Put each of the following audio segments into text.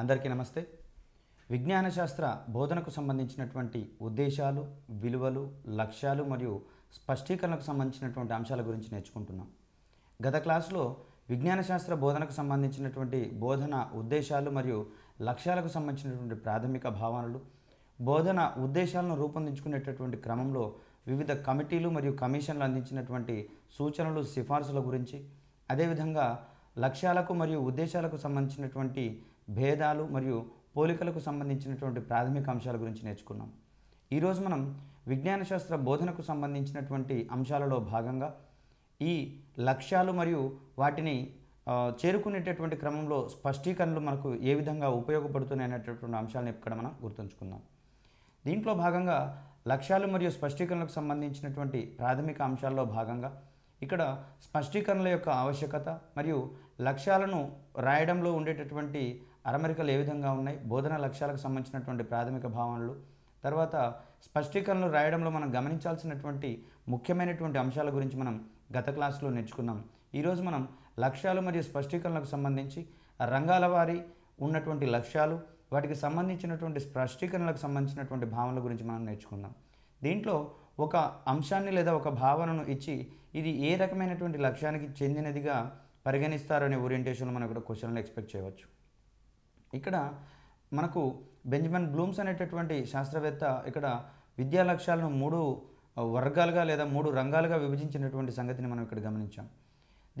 అందరికీ నమస్తే విజ్ఞాన శాస్త్ర బోధనకు సంబంధించినటువంటి ఉద్దేశాలు విలువలు లక్ష్యాలు మరియు స్పష్టీకరణకు సంబంధించినటువంటి అంశాల గురించి నేర్చుకుంటున్నాం గత క్లాసులో విజ్ఞాన శాస్త్ర బోధనకు సంబంధించినటువంటి బోధన ఉద్దేశాలు మరియు లక్ష్యాలకు సంబంధించినటువంటి ప్రాథమిక భావనలు బోధన ఉద్దేశాలను రూపొందించుకునేటటువంటి క్రమంలో వివిధ కమిటీలు మరియు కమిషన్లు అందించినటువంటి సూచనలు సిఫార్సుల గురించి అదేవిధంగా లక్ష్యాలకు మరియు ఉద్దేశాలకు సంబంధించినటువంటి భేదాలు మరియు పోలికలకు సంబంధించినటువంటి ప్రాథమిక అంశాల గురించి నేర్చుకున్నాం ఈరోజు మనం విజ్ఞాన శాస్త్ర బోధనకు సంబంధించినటువంటి అంశాలలో భాగంగా ఈ లక్ష్యాలు మరియు వాటిని చేరుకునేటటువంటి క్రమంలో స్పష్టీకరణలు మనకు ఏ విధంగా ఉపయోగపడుతున్నాయి అనేటటువంటి అంశాలను ఇక్కడ మనం గుర్తుంచుకుందాం దీంట్లో భాగంగా లక్ష్యాలు మరియు స్పష్టీకరణలకు సంబంధించినటువంటి ప్రాథమిక అంశాల్లో భాగంగా ఇక్కడ స్పష్టీకరణల యొక్క ఆవశ్యకత మరియు లక్ష్యాలను రాయడంలో ఉండేటటువంటి అరమరికలు ఏ విధంగా ఉన్నాయి బోధన లక్ష్యాలకు సంబంధించినటువంటి ప్రాథమిక భావనలు తర్వాత స్పష్టీకరణలు రాయడంలో మనం గమనించాల్సినటువంటి ముఖ్యమైనటువంటి అంశాల గురించి మనం గత క్లాసులో నేర్చుకున్నాం ఈరోజు మనం లక్ష్యాలు మరియు స్పష్టీకరణలకు సంబంధించి రంగాల వారి ఉన్నటువంటి లక్ష్యాలు వాటికి సంబంధించినటువంటి స్పష్టీకరణలకు సంబంధించినటువంటి భావనల గురించి మనం నేర్చుకుందాం దీంట్లో ఒక అంశాన్ని లేదా ఒక భావనను ఇచ్చి ఇది ఏ రకమైనటువంటి లక్ష్యానికి చెందినదిగా పరిగణిస్తారనే ఓరియంటేషన్లో మనం ఇక్కడ క్వశ్చన్లు ఎక్స్పెక్ట్ చేయవచ్చు ఇక్కడ మనకు బెంజమిన్ బ్లూమ్స్ అనేటటువంటి శాస్త్రవేత్త ఇక్కడ విద్యా లక్ష్యాలను మూడు వర్గాలుగా లేదా మూడు రంగాలుగా విభజించినటువంటి సంగతిని మనం ఇక్కడ గమనించాం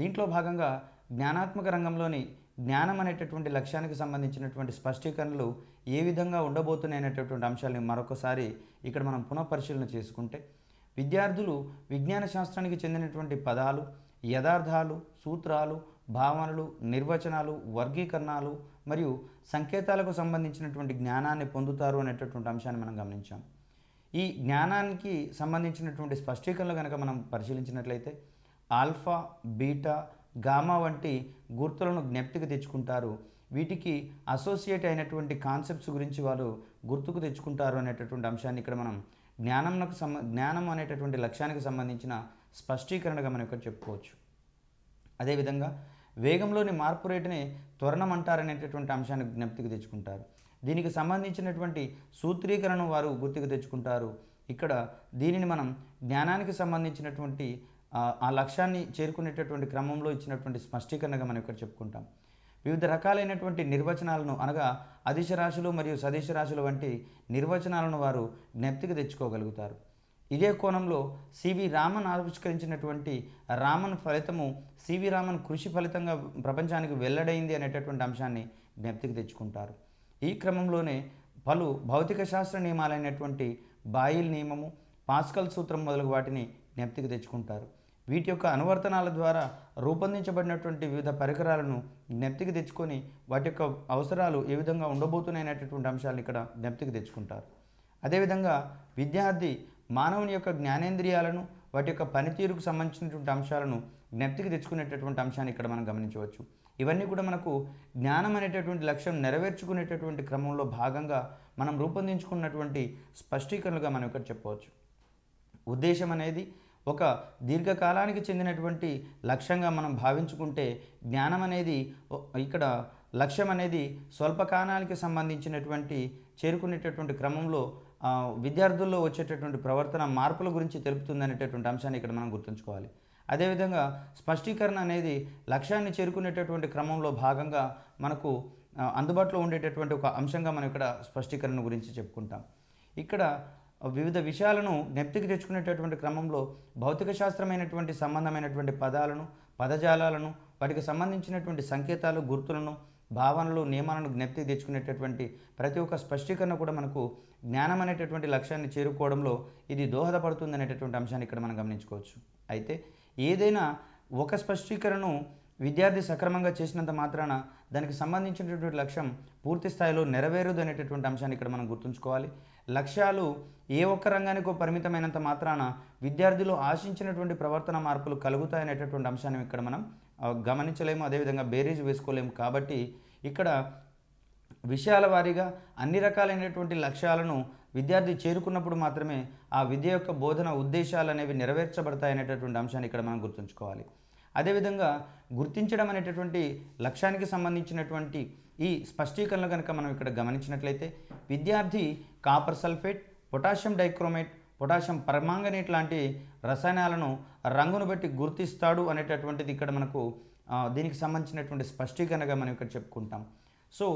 దీంట్లో భాగంగా జ్ఞానాత్మక రంగంలోని జ్ఞానం అనేటటువంటి లక్ష్యానికి సంబంధించినటువంటి స్పష్టీకరణలు ఏ విధంగా ఉండబోతున్నాయి అనేటటువంటి అంశాలని మరొకసారి ఇక్కడ మనం పునఃపరిశీలన చేసుకుంటే విద్యార్థులు విజ్ఞాన శాస్త్రానికి చెందినటువంటి పదాలు యథార్థాలు సూత్రాలు భావనలు నిర్వచనాలు వర్గీకరణలు మరియు సంకేతాలకు సంబంధించినటువంటి జ్ఞానాన్ని పొందుతారు అనేటటువంటి అంశాన్ని మనం గమనించాం ఈ జ్ఞానానికి సంబంధించినటువంటి స్పష్టీకరణలు కనుక మనం పరిశీలించినట్లయితే ఆల్ఫా బీటా గామా వంటి గుర్తులను జ్ఞప్తికి తెచ్చుకుంటారు వీటికి అసోసియేట్ అయినటువంటి కాన్సెప్ట్స్ గురించి వారు గుర్తుకు తెచ్చుకుంటారు అనేటటువంటి అంశాన్ని ఇక్కడ మనం జ్ఞానంకు సంబ జ్ఞానం అనేటటువంటి లక్ష్యానికి సంబంధించిన స్పష్టీకరణగా మనం ఇక్కడ చెప్పుకోవచ్చు అదేవిధంగా వేగంలోని మార్పు రేటుని త్వరణం అంటారనేటటువంటి అంశాన్ని జ్ఞప్తికి తెచ్చుకుంటారు దీనికి సంబంధించినటువంటి సూత్రీకరణ వారు గుర్తుకు తెచ్చుకుంటారు ఇక్కడ దీనిని మనం జ్ఞానానికి సంబంధించినటువంటి ఆ లక్ష్యాన్ని చేరుకునేటటువంటి క్రమంలో ఇచ్చినటువంటి స్పష్టీకరణగా మనం ఇక్కడ చెప్పుకుంటాం వివిధ రకాలైనటువంటి నిర్వచనాలను అనగా అదిశ రాశులు మరియు సదిశ రాశులు వంటి నిర్వచనాలను వారు జ్ఞప్తికి తెచ్చుకోగలుగుతారు ఇదే కోణంలో సివి రామన్ ఆవిష్కరించినటువంటి రామన్ ఫలితము సివి రామన్ కృషి ఫలితంగా ప్రపంచానికి వెల్లడైంది అనేటటువంటి అంశాన్ని జ్ఞప్తికి తెచ్చుకుంటారు ఈ క్రమంలోనే పలు భౌతిక శాస్త్ర నియమాలైనటువంటి బాయిల్ నియమము పాస్కల్ సూత్రం మొదలగు వాటిని జ్ఞప్తికి తెచ్చుకుంటారు వీటి యొక్క అనువర్తనాల ద్వారా రూపొందించబడినటువంటి వివిధ పరికరాలను జ్ఞప్తికి తెచ్చుకొని వాటి యొక్క అవసరాలు ఏ విధంగా ఉండబోతున్నాయనేటటువంటి అంశాలను ఇక్కడ జ్ఞప్తికి తెచ్చుకుంటారు అదేవిధంగా విద్యార్థి మానవుని యొక్క జ్ఞానేంద్రియాలను వాటి యొక్క పనితీరుకు సంబంధించినటువంటి అంశాలను జ్ఞప్తికి తెచ్చుకునేటటువంటి అంశాన్ని ఇక్కడ మనం గమనించవచ్చు ఇవన్నీ కూడా మనకు జ్ఞానం అనేటటువంటి లక్ష్యం నెరవేర్చుకునేటటువంటి క్రమంలో భాగంగా మనం రూపొందించుకున్నటువంటి స్పష్టీకరణలుగా మనం ఇక్కడ చెప్పవచ్చు ఉద్దేశం అనేది ఒక దీర్ఘకాలానికి చెందినటువంటి లక్ష్యంగా మనం భావించుకుంటే జ్ఞానం అనేది ఇక్కడ లక్ష్యం అనేది స్వల్పకాలానికి సంబంధించినటువంటి చేరుకునేటటువంటి క్రమంలో విద్యార్థుల్లో వచ్చేటటువంటి ప్రవర్తన మార్పుల గురించి తెలుపుతుందనేటటువంటి అంశాన్ని ఇక్కడ మనం గుర్తుంచుకోవాలి అదేవిధంగా స్పష్టీకరణ అనేది లక్ష్యాన్ని చేరుకునేటటువంటి క్రమంలో భాగంగా మనకు అందుబాటులో ఉండేటటువంటి ఒక అంశంగా మనం ఇక్కడ స్పష్టీకరణ గురించి చెప్పుకుంటాం ఇక్కడ వివిధ విషయాలను జ్ఞప్తికి తెచ్చుకునేటటువంటి క్రమంలో భౌతిక శాస్త్రమైనటువంటి సంబంధమైనటువంటి పదాలను పదజాలాలను వాటికి సంబంధించినటువంటి సంకేతాలు గుర్తులను భావనలు నియమాలను జ్ఞప్తి తెచ్చుకునేటటువంటి ప్రతి ఒక్క స్పష్టీకరణ కూడా మనకు జ్ఞానం అనేటటువంటి లక్ష్యాన్ని చేరుకోవడంలో ఇది దోహదపడుతుంది అనేటటువంటి అంశాన్ని ఇక్కడ మనం గమనించుకోవచ్చు అయితే ఏదైనా ఒక స్పష్టీకరణను విద్యార్థి సక్రమంగా చేసినంత మాత్రాన దానికి సంబంధించినటువంటి లక్ష్యం పూర్తి స్థాయిలో నెరవేరదు అనేటటువంటి అంశాన్ని ఇక్కడ మనం గుర్తుంచుకోవాలి లక్ష్యాలు ఏ ఒక్క రంగానికో పరిమితమైనంత మాత్రాన విద్యార్థులు ఆశించినటువంటి ప్రవర్తన మార్పులు కలుగుతాయనేటటువంటి అంశాన్ని ఇక్కడ మనం గమనించలేము అదేవిధంగా బేరీజ్ వేసుకోలేము కాబట్టి ఇక్కడ విషయాల వారీగా అన్ని రకాలైనటువంటి లక్ష్యాలను విద్యార్థి చేరుకున్నప్పుడు మాత్రమే ఆ విద్య యొక్క బోధన ఉద్దేశాలు అనేవి నెరవేర్చబడతాయనేటటువంటి అంశాన్ని ఇక్కడ మనం గుర్తుంచుకోవాలి అదేవిధంగా గుర్తించడం అనేటటువంటి లక్ష్యానికి సంబంధించినటువంటి ఈ స్పష్టీకరణలు కనుక మనం ఇక్కడ గమనించినట్లయితే విద్యార్థి copper sulphate potassium dichromate potassium permanganate లాంటి రసాయనాలను రంగును బట్టి గుర్తిస్తాడు అనేటటువంటిది ఇక్కడ మనకు దీనికి సంబంధించినటువంటి స్పష్టీకరణగా మనం ఇక్కడ చెప్పుకుంటాం సో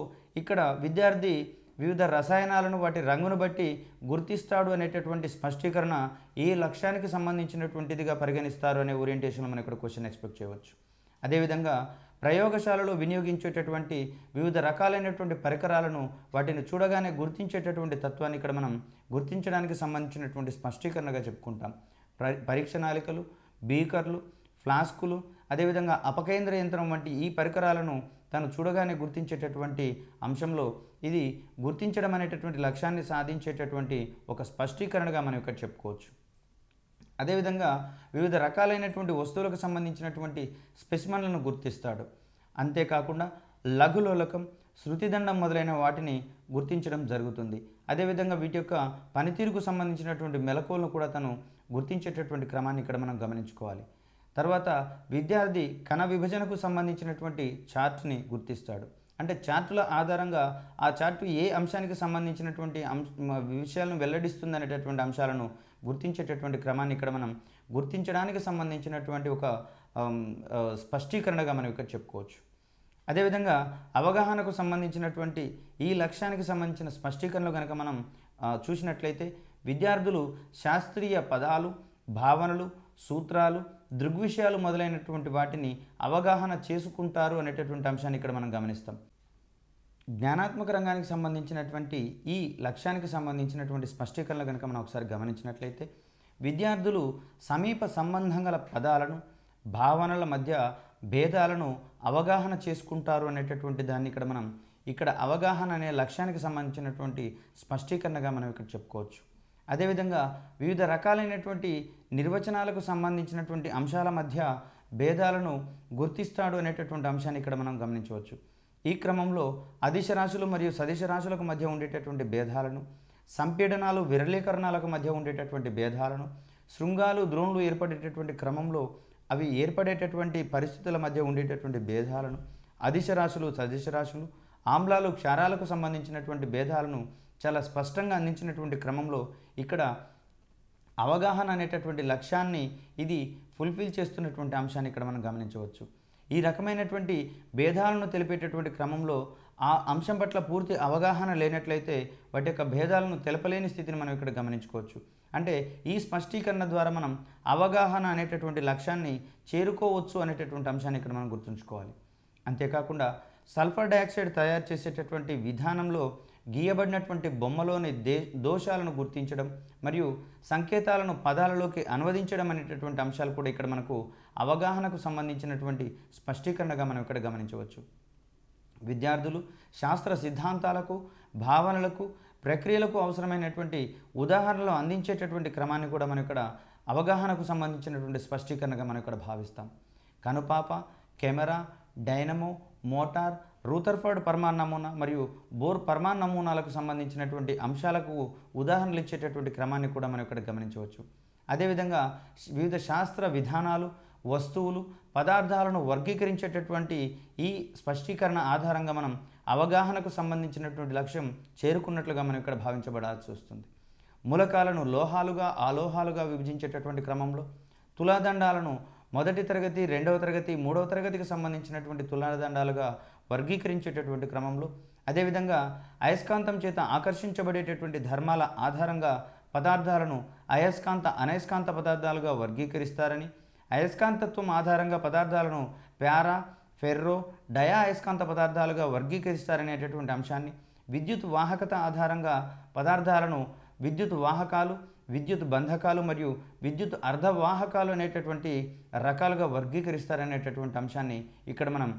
ఇక్కడ విద్యార్థి వివిధ రసాయనాలను వాటి రంగును బట్టి గుర్తిస్తాడు అనేటటువంటి స్పష్టీకరణ ఏ లక్ష్యానికి సంబంధించినటువంటిదిగా పరిగణిస్తారు అనే ఓరియంటేషన్ మనం ఇక్కడ క్వశ్చన్ ఎక్స్పెక్ట్ చేయవచ్చు అదేవిధంగా ప్రయోగశాలలో వినియోగించేటటువంటి వివిధ రకాలైనటువంటి పరికరాలను వాటిని చూడగానే గుర్తించేటటువంటి తత్వాన్ని ఇక్కడ మనం గుర్తించడానికి సంబంధించినటువంటి స్పష్టీకరణగా చెప్పుకుంటాం పరీక్ష నాలికలు బీకర్లు ఫ్లాస్కులు అదేవిధంగా అపకేంద్ర యంత్రం వంటి ఈ పరికరాలను తను చూడగానే గుర్తించేటటువంటి అంశంలో ఇది గుర్తించడం అనేటటువంటి లక్ష్యాన్ని సాధించేటటువంటి ఒక స్పష్టీకరణగా మనం ఇక్కడ చెప్పుకోవచ్చు అదేవిధంగా వివిధ రకాలైనటువంటి వస్తువులకు సంబంధించినటువంటి స్పెసిమన్లను గుర్తిస్తాడు అంతేకాకుండా లఘులోలకం శృతిదండం మొదలైన వాటిని గుర్తించడం జరుగుతుంది అదేవిధంగా వీటి యొక్క పనితీరుకు సంబంధించినటువంటి మెలకువలను కూడా తను గుర్తించేటటువంటి క్రమాన్ని ఇక్కడ మనం గమనించుకోవాలి తర్వాత విద్యార్థి కణ విభజనకు సంబంధించినటువంటి చార్ట్ని గుర్తిస్తాడు అంటే చార్టుల ఆధారంగా ఆ చార్టు ఏ అంశానికి సంబంధించినటువంటి అంశ విషయాలను వెల్లడిస్తుంది అనేటటువంటి అంశాలను గుర్తించేటటువంటి క్రమాన్ని ఇక్కడ మనం గుర్తించడానికి సంబంధించినటువంటి ఒక స్పష్టీకరణగా మనం ఇక్కడ చెప్పుకోవచ్చు అదేవిధంగా అవగాహనకు సంబంధించినటువంటి ఈ లక్ష్యానికి సంబంధించిన స్పష్టీకరణలు కనుక మనం చూసినట్లయితే విద్యార్థులు శాస్త్రీయ పదాలు భావనలు సూత్రాలు దృగ్విషయాలు మొదలైనటువంటి వాటిని అవగాహన చేసుకుంటారు అనేటటువంటి అంశాన్ని ఇక్కడ మనం గమనిస్తాం జ్ఞానాత్మక రంగానికి సంబంధించినటువంటి ఈ లక్ష్యానికి సంబంధించినటువంటి స్పష్టీకరణలు కనుక మనం ఒకసారి గమనించినట్లయితే విద్యార్థులు సమీప సంబంధం గల పదాలను భావనల మధ్య భేదాలను అవగాహన చేసుకుంటారు అనేటటువంటి దాన్ని ఇక్కడ మనం ఇక్కడ అవగాహన అనే లక్ష్యానికి సంబంధించినటువంటి స్పష్టీకరణగా మనం ఇక్కడ చెప్పుకోవచ్చు అదేవిధంగా వివిధ రకాలైనటువంటి నిర్వచనాలకు సంబంధించినటువంటి అంశాల మధ్య భేదాలను గుర్తిస్తాడు అనేటటువంటి అంశాన్ని ఇక్కడ మనం గమనించవచ్చు ఈ క్రమంలో అదిశ రాశులు మరియు సదిశ రాశులకు మధ్య ఉండేటటువంటి భేదాలను సంపీడనాలు విరళీకరణాలకు మధ్య ఉండేటటువంటి భేదాలను శృంగాలు ద్రోణులు ఏర్పడేటటువంటి క్రమంలో అవి ఏర్పడేటటువంటి పరిస్థితుల మధ్య ఉండేటటువంటి భేదాలను అదిశ రాశులు సదిశ రాశులు ఆమ్లాలు క్షారాలకు సంబంధించినటువంటి భేదాలను చాలా స్పష్టంగా అందించినటువంటి క్రమంలో ఇక్కడ అవగాహన అనేటటువంటి లక్ష్యాన్ని ఇది ఫుల్ఫిల్ చేస్తున్నటువంటి అంశాన్ని ఇక్కడ మనం గమనించవచ్చు ఈ రకమైనటువంటి భేదాలను తెలిపేటటువంటి క్రమంలో ఆ అంశం పట్ల పూర్తి అవగాహన లేనట్లయితే వాటి యొక్క భేదాలను తెలపలేని స్థితిని మనం ఇక్కడ గమనించుకోవచ్చు అంటే ఈ స్పష్టీకరణ ద్వారా మనం అవగాహన అనేటటువంటి లక్ష్యాన్ని చేరుకోవచ్చు అనేటటువంటి అంశాన్ని ఇక్కడ మనం గుర్తుంచుకోవాలి అంతేకాకుండా సల్ఫర్ డయాక్సైడ్ తయారు చేసేటటువంటి విధానంలో గీయబడినటువంటి బొమ్మలోని దే దోషాలను గుర్తించడం మరియు సంకేతాలను పదాలలోకి అనువదించడం అనేటటువంటి అంశాలు కూడా ఇక్కడ మనకు అవగాహనకు సంబంధించినటువంటి స్పష్టీకరణగా మనం ఇక్కడ గమనించవచ్చు విద్యార్థులు శాస్త్ర సిద్ధాంతాలకు భావనలకు ప్రక్రియలకు అవసరమైనటువంటి ఉదాహరణలు అందించేటటువంటి క్రమాన్ని కూడా మనం ఇక్కడ అవగాహనకు సంబంధించినటువంటి స్పష్టీకరణగా మనం ఇక్కడ భావిస్తాం కనుపాప కెమెరా డైనమో మోటార్ రూథర్ఫర్డ్ పర్మాన్ నమూనా మరియు బోర్ పర్మాన్ నమూనాలకు సంబంధించినటువంటి అంశాలకు ఉదాహరణలు ఇచ్చేటటువంటి క్రమాన్ని కూడా మనం ఇక్కడ గమనించవచ్చు అదేవిధంగా వివిధ శాస్త్ర విధానాలు వస్తువులు పదార్థాలను వర్గీకరించేటటువంటి ఈ స్పష్టీకరణ ఆధారంగా మనం అవగాహనకు సంబంధించినటువంటి లక్ష్యం చేరుకున్నట్లుగా మనం ఇక్కడ భావించబడాల్సి వస్తుంది మూలకాలను లోహాలుగా ఆలోహాలుగా విభజించేటటువంటి క్రమంలో తులాదండాలను మొదటి తరగతి రెండవ తరగతి మూడవ తరగతికి సంబంధించినటువంటి తులాదండాలుగా వర్గీకరించేటటువంటి క్రమంలో అదేవిధంగా అయస్కాంతం చేత ఆకర్షించబడేటటువంటి ధర్మాల ఆధారంగా పదార్థాలను అయస్కాంత అనయస్కాంత పదార్థాలుగా వర్గీకరిస్తారని అయస్కాంతత్వం ఆధారంగా పదార్థాలను ప్యారా ఫెర్రో డయా అయస్కాంత పదార్థాలుగా వర్గీకరిస్తారనేటటువంటి అంశాన్ని విద్యుత్ వాహకత ఆధారంగా పదార్థాలను విద్యుత్ వాహకాలు విద్యుత్ బంధకాలు మరియు విద్యుత్ అర్ధవాహకాలు అనేటటువంటి రకాలుగా వర్గీకరిస్తారనేటటువంటి అంశాన్ని ఇక్కడ మనం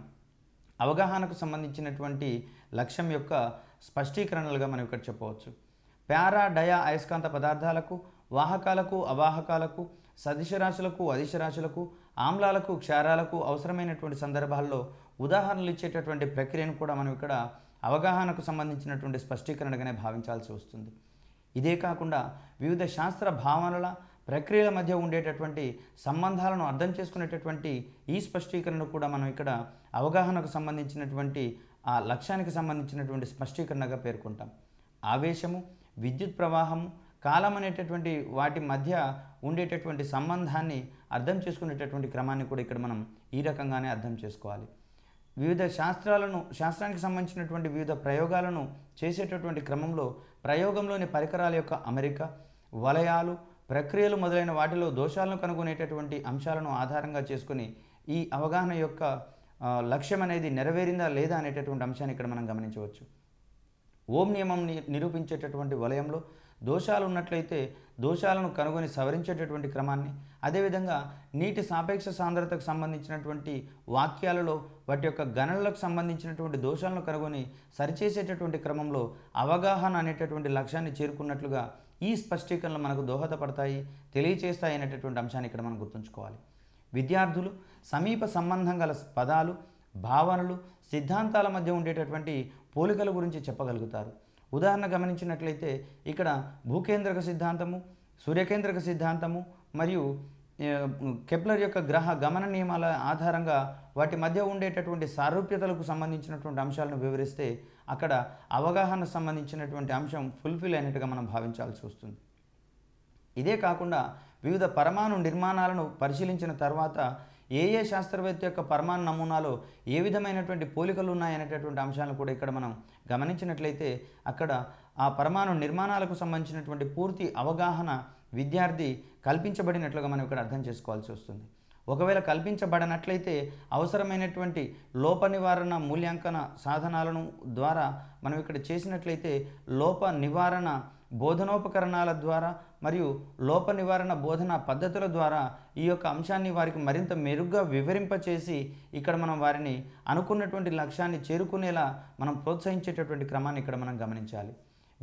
అవగాహనకు సంబంధించినటువంటి లక్ష్యం యొక్క స్పష్టీకరణలుగా మనం ఇక్కడ చెప్పవచ్చు ప్యారా డయా అయస్కాంత పదార్థాలకు వాహకాలకు అవాహకాలకు సదిశ రాశులకు అదిశ రాశులకు ఆమ్లాలకు క్షారాలకు అవసరమైనటువంటి సందర్భాల్లో ఉదాహరణలు ఇచ్చేటటువంటి ప్రక్రియను కూడా మనం ఇక్కడ అవగాహనకు సంబంధించినటువంటి స్పష్టీకరణగానే భావించాల్సి వస్తుంది ఇదే కాకుండా వివిధ శాస్త్ర భావనల ప్రక్రియల మధ్య ఉండేటటువంటి సంబంధాలను అర్థం చేసుకునేటటువంటి ఈ స్పష్టీకరణను కూడా మనం ఇక్కడ అవగాహనకు సంబంధించినటువంటి ఆ లక్ష్యానికి సంబంధించినటువంటి స్పష్టీకరణగా పేర్కొంటాం ఆవేశము విద్యుత్ ప్రవాహము కాలం అనేటటువంటి వాటి మధ్య ఉండేటటువంటి సంబంధాన్ని అర్థం చేసుకునేటటువంటి క్రమాన్ని కూడా ఇక్కడ మనం ఈ రకంగానే అర్థం చేసుకోవాలి వివిధ శాస్త్రాలను శాస్త్రానికి సంబంధించినటువంటి వివిధ ప్రయోగాలను చేసేటటువంటి క్రమంలో ప్రయోగంలోని పరికరాల యొక్క అమెరిక వలయాలు ప్రక్రియలు మొదలైన వాటిలో దోషాలను కనుగొనేటటువంటి అంశాలను ఆధారంగా చేసుకుని ఈ అవగాహన యొక్క లక్ష్యం అనేది నెరవేరిందా లేదా అనేటటువంటి అంశాన్ని ఇక్కడ మనం గమనించవచ్చు ఓం నియమం నిరూపించేటటువంటి వలయంలో దోషాలు ఉన్నట్లయితే దోషాలను కనుగొని సవరించేటటువంటి క్రమాన్ని అదేవిధంగా నీటి సాపేక్ష సాంద్రతకు సంబంధించినటువంటి వాక్యాలలో వాటి యొక్క గణనలకు సంబంధించినటువంటి దోషాలను కనుగొని సరిచేసేటటువంటి క్రమంలో అవగాహన అనేటటువంటి లక్ష్యాన్ని చేరుకున్నట్లుగా ఈ స్పష్టీకరణలు మనకు దోహదపడతాయి తెలియచేస్తాయి అనేటటువంటి అంశాన్ని ఇక్కడ మనం గుర్తుంచుకోవాలి విద్యార్థులు సమీప సంబంధం గల పదాలు భావనలు సిద్ధాంతాల మధ్య ఉండేటటువంటి పోలికల గురించి చెప్పగలుగుతారు ఉదాహరణ గమనించినట్లయితే ఇక్కడ భూకేంద్రక సిద్ధాంతము సూర్యకేంద్రక సిద్ధాంతము మరియు కెప్లర్ యొక్క గ్రహ గమన నియమాల ఆధారంగా వాటి మధ్య ఉండేటటువంటి సారూప్యతలకు సంబంధించినటువంటి అంశాలను వివరిస్తే అక్కడ అవగాహన సంబంధించినటువంటి అంశం ఫుల్ఫిల్ అయినట్టుగా మనం భావించాల్సి వస్తుంది ఇదే కాకుండా వివిధ పరమాణు నిర్మాణాలను పరిశీలించిన తర్వాత ఏ ఏ శాస్త్రవేత్త యొక్క పరమాణు నమూనాలో ఏ విధమైనటువంటి పోలికలు ఉన్నాయనేటటువంటి అంశాలను కూడా ఇక్కడ మనం గమనించినట్లయితే అక్కడ ఆ పరమాణు నిర్మాణాలకు సంబంధించినటువంటి పూర్తి అవగాహన విద్యార్థి కల్పించబడినట్లుగా మనం ఇక్కడ అర్థం చేసుకోవాల్సి వస్తుంది ఒకవేళ కల్పించబడనట్లయితే అవసరమైనటువంటి లోప నివారణ మూల్యాంకన సాధనాలను ద్వారా మనం ఇక్కడ చేసినట్లయితే లోప నివారణ బోధనోపకరణాల ద్వారా మరియు లోప నివారణ బోధన పద్ధతుల ద్వారా ఈ యొక్క అంశాన్ని వారికి మరింత మెరుగ్గా వివరింపచేసి ఇక్కడ మనం వారిని అనుకున్నటువంటి లక్ష్యాన్ని చేరుకునేలా మనం ప్రోత్సహించేటటువంటి క్రమాన్ని ఇక్కడ మనం గమనించాలి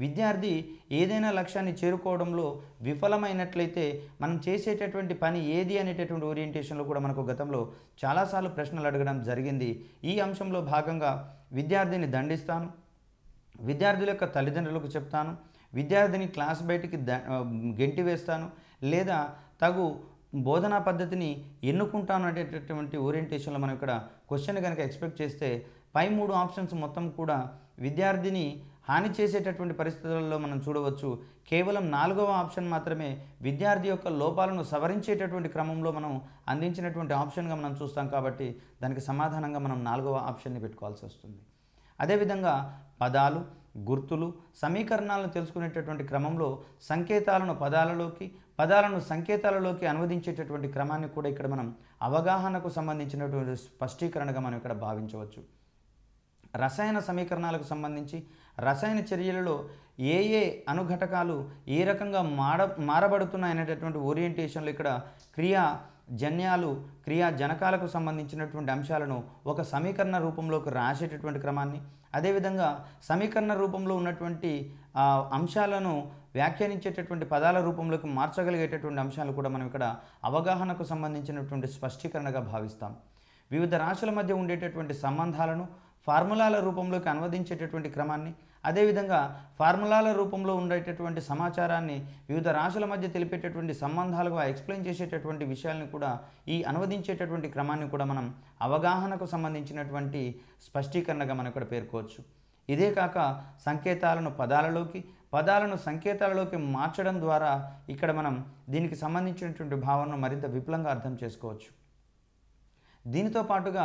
విద్యార్థి ఏదైనా లక్ష్యాన్ని చేరుకోవడంలో విఫలమైనట్లయితే మనం చేసేటటువంటి పని ఏది అనేటటువంటి ఓరియంటేషన్లో కూడా మనకు గతంలో చాలాసార్లు ప్రశ్నలు అడగడం జరిగింది ఈ అంశంలో భాగంగా విద్యార్థిని దండిస్తాను విద్యార్థుల యొక్క తల్లిదండ్రులకు చెప్తాను విద్యార్థిని క్లాస్ బయటికి గెంటి వేస్తాను లేదా తగు బోధనా పద్ధతిని ఎన్నుకుంటాను అనేటటువంటి ఓరియంటేషన్లో మనం ఇక్కడ క్వశ్చన్ కనుక ఎక్స్పెక్ట్ చేస్తే పై మూడు ఆప్షన్స్ మొత్తం కూడా విద్యార్థిని హాని చేసేటటువంటి పరిస్థితులలో మనం చూడవచ్చు కేవలం నాలుగవ ఆప్షన్ మాత్రమే విద్యార్థి యొక్క లోపాలను సవరించేటటువంటి క్రమంలో మనం అందించినటువంటి ఆప్షన్గా మనం చూస్తాం కాబట్టి దానికి సమాధానంగా మనం నాలుగవ ఆప్షన్ని పెట్టుకోవాల్సి వస్తుంది అదేవిధంగా పదాలు గుర్తులు సమీకరణాలను తెలుసుకునేటటువంటి క్రమంలో సంకేతాలను పదాలలోకి పదాలను సంకేతాలలోకి అనువదించేటటువంటి క్రమాన్ని కూడా ఇక్కడ మనం అవగాహనకు సంబంధించినటువంటి స్పష్టీకరణగా మనం ఇక్కడ భావించవచ్చు రసాయన సమీకరణాలకు సంబంధించి రసాయన చర్యలలో ఏ ఏ అనుఘటకాలు ఏ రకంగా మాడ మారబడుతున్నాయనేటటువంటి ఓరియంటేషన్లు ఇక్కడ క్రియా జన్యాలు క్రియా జనకాలకు సంబంధించినటువంటి అంశాలను ఒక సమీకరణ రూపంలోకి రాసేటటువంటి క్రమాన్ని అదేవిధంగా సమీకరణ రూపంలో ఉన్నటువంటి అంశాలను వ్యాఖ్యానించేటటువంటి పదాల రూపంలోకి మార్చగలిగేటటువంటి అంశాలు కూడా మనం ఇక్కడ అవగాహనకు సంబంధించినటువంటి స్పష్టీకరణగా భావిస్తాం వివిధ రాశుల మధ్య ఉండేటటువంటి సంబంధాలను ఫార్ములాల రూపంలోకి అనువదించేటటువంటి క్రమాన్ని అదేవిధంగా ఫార్ములాల రూపంలో ఉండేటటువంటి సమాచారాన్ని వివిధ రాశుల మధ్య తెలిపేటటువంటి సంబంధాలుగా ఎక్స్ప్లెయిన్ చేసేటటువంటి విషయాలను కూడా ఈ అనువదించేటటువంటి క్రమాన్ని కూడా మనం అవగాహనకు సంబంధించినటువంటి స్పష్టీకరణగా మనం ఇక్కడ పేర్కోవచ్చు ఇదే కాక సంకేతాలను పదాలలోకి పదాలను సంకేతాలలోకి మార్చడం ద్వారా ఇక్కడ మనం దీనికి సంబంధించినటువంటి భావనను మరింత విపులంగా అర్థం చేసుకోవచ్చు దీనితో పాటుగా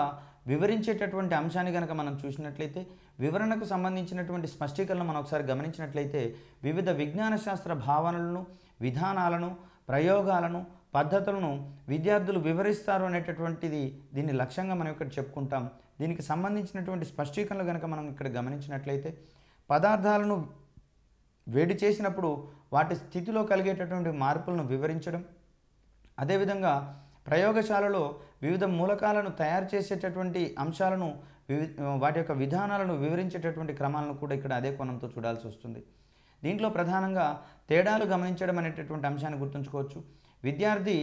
వివరించేటటువంటి అంశాన్ని కనుక మనం చూసినట్లయితే వివరణకు సంబంధించినటువంటి స్పష్టీకరణ మనం ఒకసారి గమనించినట్లయితే వివిధ విజ్ఞాన శాస్త్ర భావనలను విధానాలను ప్రయోగాలను పద్ధతులను విద్యార్థులు వివరిస్తారు అనేటటువంటిది దీన్ని లక్ష్యంగా మనం ఇక్కడ చెప్పుకుంటాం దీనికి సంబంధించినటువంటి స్పష్టీకరణలు కనుక మనం ఇక్కడ గమనించినట్లయితే పదార్థాలను వేడి చేసినప్పుడు వాటి స్థితిలో కలిగేటటువంటి మార్పులను వివరించడం అదేవిధంగా ప్రయోగశాలలో వివిధ మూలకాలను తయారు చేసేటటువంటి అంశాలను వాటి యొక్క విధానాలను వివరించేటటువంటి క్రమాలను కూడా ఇక్కడ అదే కోణంతో చూడాల్సి వస్తుంది దీంట్లో ప్రధానంగా తేడాలు గమనించడం అనేటటువంటి అంశాన్ని గుర్తుంచుకోవచ్చు విద్యార్థి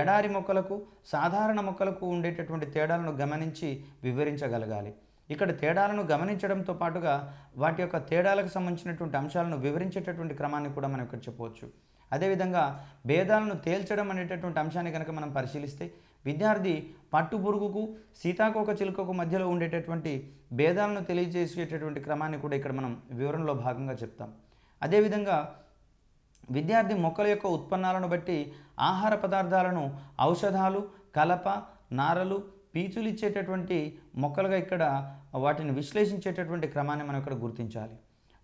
ఎడారి మొక్కలకు సాధారణ మొక్కలకు ఉండేటటువంటి తేడాలను గమనించి వివరించగలగాలి ఇక్కడ తేడాలను గమనించడంతో పాటుగా వాటి యొక్క తేడాలకు సంబంధించినటువంటి అంశాలను వివరించేటటువంటి క్రమాన్ని కూడా మనం ఇక్కడ చెప్పవచ్చు అదేవిధంగా భేదాలను తేల్చడం అనేటటువంటి అంశాన్ని కనుక మనం పరిశీలిస్తే విద్యార్థి పట్టు పురుగుకు సీతాకోక చిలుకకు మధ్యలో ఉండేటటువంటి భేదాలను తెలియజేసేటటువంటి క్రమాన్ని కూడా ఇక్కడ మనం వివరణలో భాగంగా చెప్తాం అదేవిధంగా విద్యార్థి మొక్కల యొక్క ఉత్పన్నాలను బట్టి ఆహార పదార్థాలను ఔషధాలు కలప నారలు పీచులు ఇచ్చేటటువంటి మొక్కలుగా ఇక్కడ వాటిని విశ్లేషించేటటువంటి క్రమాన్ని మనం ఇక్కడ గుర్తించాలి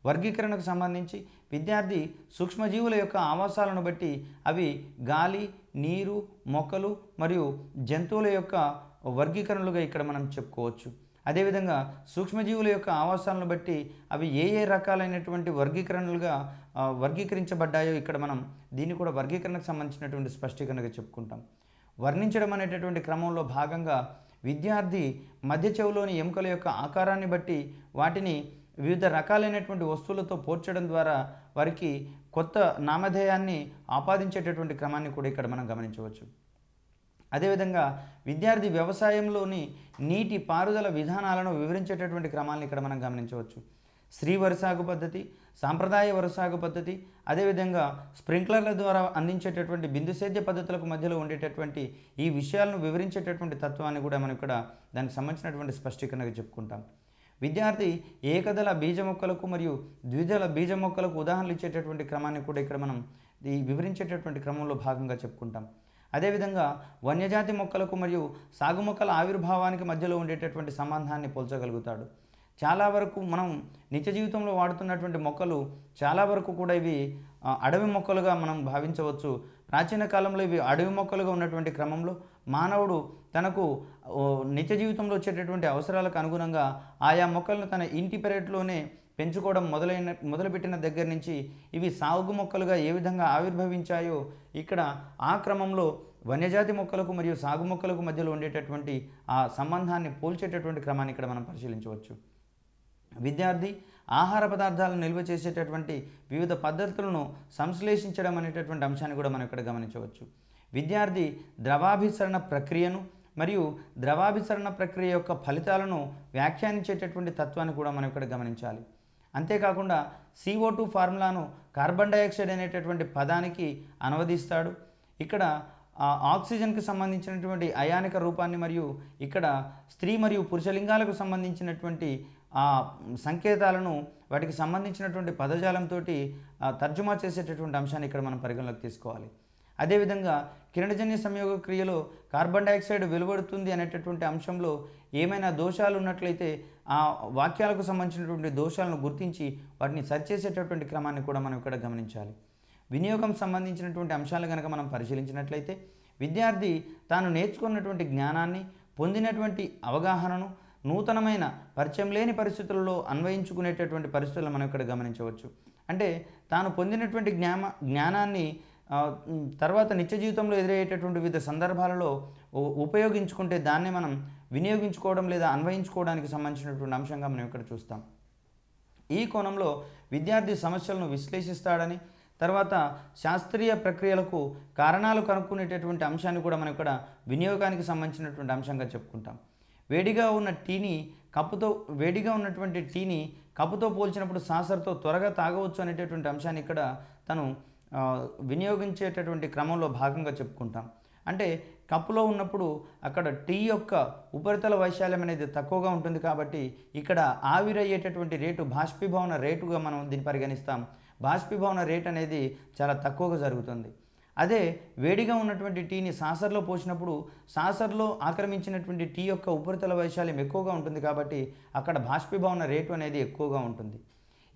వర్గీకరణకు సంబంధించి విద్యార్థి సూక్ష్మజీవుల యొక్క ఆవాసాలను బట్టి అవి గాలి నీరు మొక్కలు మరియు జంతువుల యొక్క వర్గీకరణలుగా ఇక్కడ మనం చెప్పుకోవచ్చు అదేవిధంగా సూక్ష్మజీవుల యొక్క ఆవాసాలను బట్టి అవి ఏ ఏ రకాలైనటువంటి వర్గీకరణలుగా వర్గీకరించబడ్డాయో ఇక్కడ మనం దీన్ని కూడా వర్గీకరణకు సంబంధించినటువంటి స్పష్టీకరణగా చెప్పుకుంటాం వర్ణించడం అనేటటువంటి క్రమంలో భాగంగా విద్యార్థి మధ్య చెవులోని ఎముకల యొక్క ఆకారాన్ని బట్టి వాటిని వివిధ రకాలైనటువంటి వస్తువులతో పోర్చడం ద్వారా వారికి కొత్త నామధేయాన్ని ఆపాదించేటటువంటి క్రమాన్ని కూడా ఇక్కడ మనం గమనించవచ్చు అదేవిధంగా విద్యార్థి వ్యవసాయంలోని నీటి పారుదల విధానాలను వివరించేటటువంటి క్రమాలను ఇక్కడ మనం గమనించవచ్చు స్త్రీ వరసాగు పద్ధతి సాంప్రదాయ వరసాగు పద్ధతి అదేవిధంగా స్ప్రింక్లర్ల ద్వారా అందించేటటువంటి బిందు సేద్య పద్ధతులకు మధ్యలో ఉండేటటువంటి ఈ విషయాలను వివరించేటటువంటి తత్వాన్ని కూడా మనం ఇక్కడ దానికి సంబంధించినటువంటి స్పష్టీకరణగా చెప్పుకుంటాం విద్యార్థి ఏకదళ బీజ మొక్కలకు మరియు ద్విదళ బీజ మొక్కలకు ఉదాహరణలు ఇచ్చేటటువంటి క్రమాన్ని కూడా ఇక్కడ మనం ఈ వివరించేటటువంటి క్రమంలో భాగంగా చెప్పుకుంటాం అదేవిధంగా వన్యజాతి మొక్కలకు మరియు సాగు మొక్కల ఆవిర్భావానికి మధ్యలో ఉండేటటువంటి సంబంధాన్ని పోల్చగలుగుతాడు చాలా వరకు మనం నిత్య జీవితంలో వాడుతున్నటువంటి మొక్కలు చాలా వరకు కూడా ఇవి అడవి మొక్కలుగా మనం భావించవచ్చు ప్రాచీన కాలంలో ఇవి అడవి మొక్కలుగా ఉన్నటువంటి క్రమంలో మానవుడు తనకు నిత్య జీవితంలో వచ్చేటటువంటి అవసరాలకు అనుగుణంగా ఆయా మొక్కలను తన ఇంటి పెరట్లోనే పెంచుకోవడం మొదలైన మొదలుపెట్టిన దగ్గర నుంచి ఇవి సాగు మొక్కలుగా ఏ విధంగా ఆవిర్భవించాయో ఇక్కడ ఆ క్రమంలో వన్యజాతి మొక్కలకు మరియు సాగు మొక్కలకు మధ్యలో ఉండేటటువంటి ఆ సంబంధాన్ని పోల్చేటటువంటి క్రమాన్ని ఇక్కడ మనం పరిశీలించవచ్చు విద్యార్థి ఆహార పదార్థాలను నిల్వ చేసేటటువంటి వివిధ పద్ధతులను సంశ్లేషించడం అనేటటువంటి అంశాన్ని కూడా మనం ఇక్కడ గమనించవచ్చు విద్యార్థి ద్రవాభిసరణ ప్రక్రియను మరియు ద్రవాభిసరణ ప్రక్రియ యొక్క ఫలితాలను వ్యాఖ్యానించేటటువంటి తత్వాన్ని కూడా మనం ఇక్కడ గమనించాలి అంతేకాకుండా సిఓ టూ ఫార్ములాను కార్బన్ డైఆక్సైడ్ అనేటటువంటి పదానికి అనువదిస్తాడు ఇక్కడ ఆక్సిజన్కి సంబంధించినటువంటి అయానిక రూపాన్ని మరియు ఇక్కడ స్త్రీ మరియు పురుషలింగాలకు సంబంధించినటువంటి ఆ సంకేతాలను వాటికి సంబంధించినటువంటి పదజాలంతో తర్జుమా చేసేటటువంటి అంశాన్ని ఇక్కడ మనం పరిగణలోకి తీసుకోవాలి అదేవిధంగా కిరణజన్య సంయోగ క్రియలో కార్బన్ డైఆక్సైడ్ వెలువడుతుంది అనేటటువంటి అంశంలో ఏమైనా దోషాలు ఉన్నట్లయితే ఆ వాక్యాలకు సంబంధించినటువంటి దోషాలను గుర్తించి వాటిని సరిచేసేటటువంటి క్రమాన్ని కూడా మనం ఇక్కడ గమనించాలి వినియోగం సంబంధించినటువంటి అంశాలు కనుక మనం పరిశీలించినట్లయితే విద్యార్థి తాను నేర్చుకున్నటువంటి జ్ఞానాన్ని పొందినటువంటి అవగాహనను నూతనమైన పరిచయం లేని పరిస్థితులలో అన్వయించుకునేటటువంటి పరిస్థితులను మనం ఇక్కడ గమనించవచ్చు అంటే తాను పొందినటువంటి జ్ఞాన జ్ఞానాన్ని తర్వాత నిత్య జీవితంలో ఎదురయ్యేటటువంటి వివిధ సందర్భాలలో ఉపయోగించుకుంటే దాన్ని మనం వినియోగించుకోవడం లేదా అన్వయించుకోవడానికి సంబంధించినటువంటి అంశంగా మనం ఇక్కడ చూస్తాం ఈ కోణంలో విద్యార్థి సమస్యలను విశ్లేషిస్తాడని తర్వాత శాస్త్రీయ ప్రక్రియలకు కారణాలు కనుక్కునేటటువంటి అంశాన్ని కూడా మనం ఇక్కడ వినియోగానికి సంబంధించినటువంటి అంశంగా చెప్పుకుంటాం వేడిగా ఉన్న టీని కప్పుతో వేడిగా ఉన్నటువంటి టీని కప్పుతో పోల్చినప్పుడు సాసర్తో త్వరగా తాగవచ్చు అనేటటువంటి అంశాన్ని ఇక్కడ తను వినియోగించేటటువంటి క్రమంలో భాగంగా చెప్పుకుంటాం అంటే కప్పులో ఉన్నప్పుడు అక్కడ టీ యొక్క ఉపరితల వైశాల్యం అనేది తక్కువగా ఉంటుంది కాబట్టి ఇక్కడ ఆవిరయ్యేటటువంటి రేటు బాష్పీభవన రేటుగా మనం దీన్ని పరిగణిస్తాం బాష్పీభవన రేట్ అనేది చాలా తక్కువగా జరుగుతుంది అదే వేడిగా ఉన్నటువంటి టీని సాసర్లో పోసినప్పుడు సాసర్లో ఆక్రమించినటువంటి టీ యొక్క ఉపరితల వైశాల్యం ఎక్కువగా ఉంటుంది కాబట్టి అక్కడ బాష్పీభవన రేటు అనేది ఎక్కువగా ఉంటుంది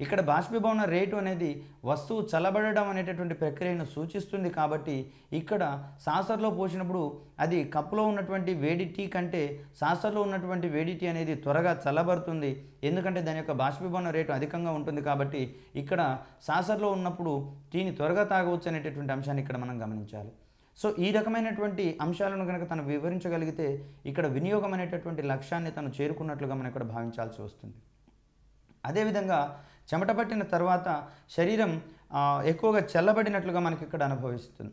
ఇక్కడ బాష్పీభవన రేటు అనేది వస్తువు చల్లబడడం అనేటటువంటి ప్రక్రియను సూచిస్తుంది కాబట్టి ఇక్కడ సాసర్లో పోసినప్పుడు అది కప్పులో ఉన్నటువంటి వేడి టీ కంటే సాసర్లో ఉన్నటువంటి వేడి టీ అనేది త్వరగా చల్లబడుతుంది ఎందుకంటే దాని యొక్క బాష్పీభవన రేటు అధికంగా ఉంటుంది కాబట్టి ఇక్కడ సాసర్లో ఉన్నప్పుడు టీని త్వరగా తాగవచ్చు అనేటటువంటి అంశాన్ని ఇక్కడ మనం గమనించాలి సో ఈ రకమైనటువంటి అంశాలను కనుక తను వివరించగలిగితే ఇక్కడ వినియోగం అనేటటువంటి లక్ష్యాన్ని తను చేరుకున్నట్లుగా మనం ఇక్కడ భావించాల్సి వస్తుంది అదేవిధంగా చెమట పట్టిన తర్వాత శరీరం ఎక్కువగా చల్లబడినట్లుగా మనకి ఇక్కడ అనుభవిస్తుంది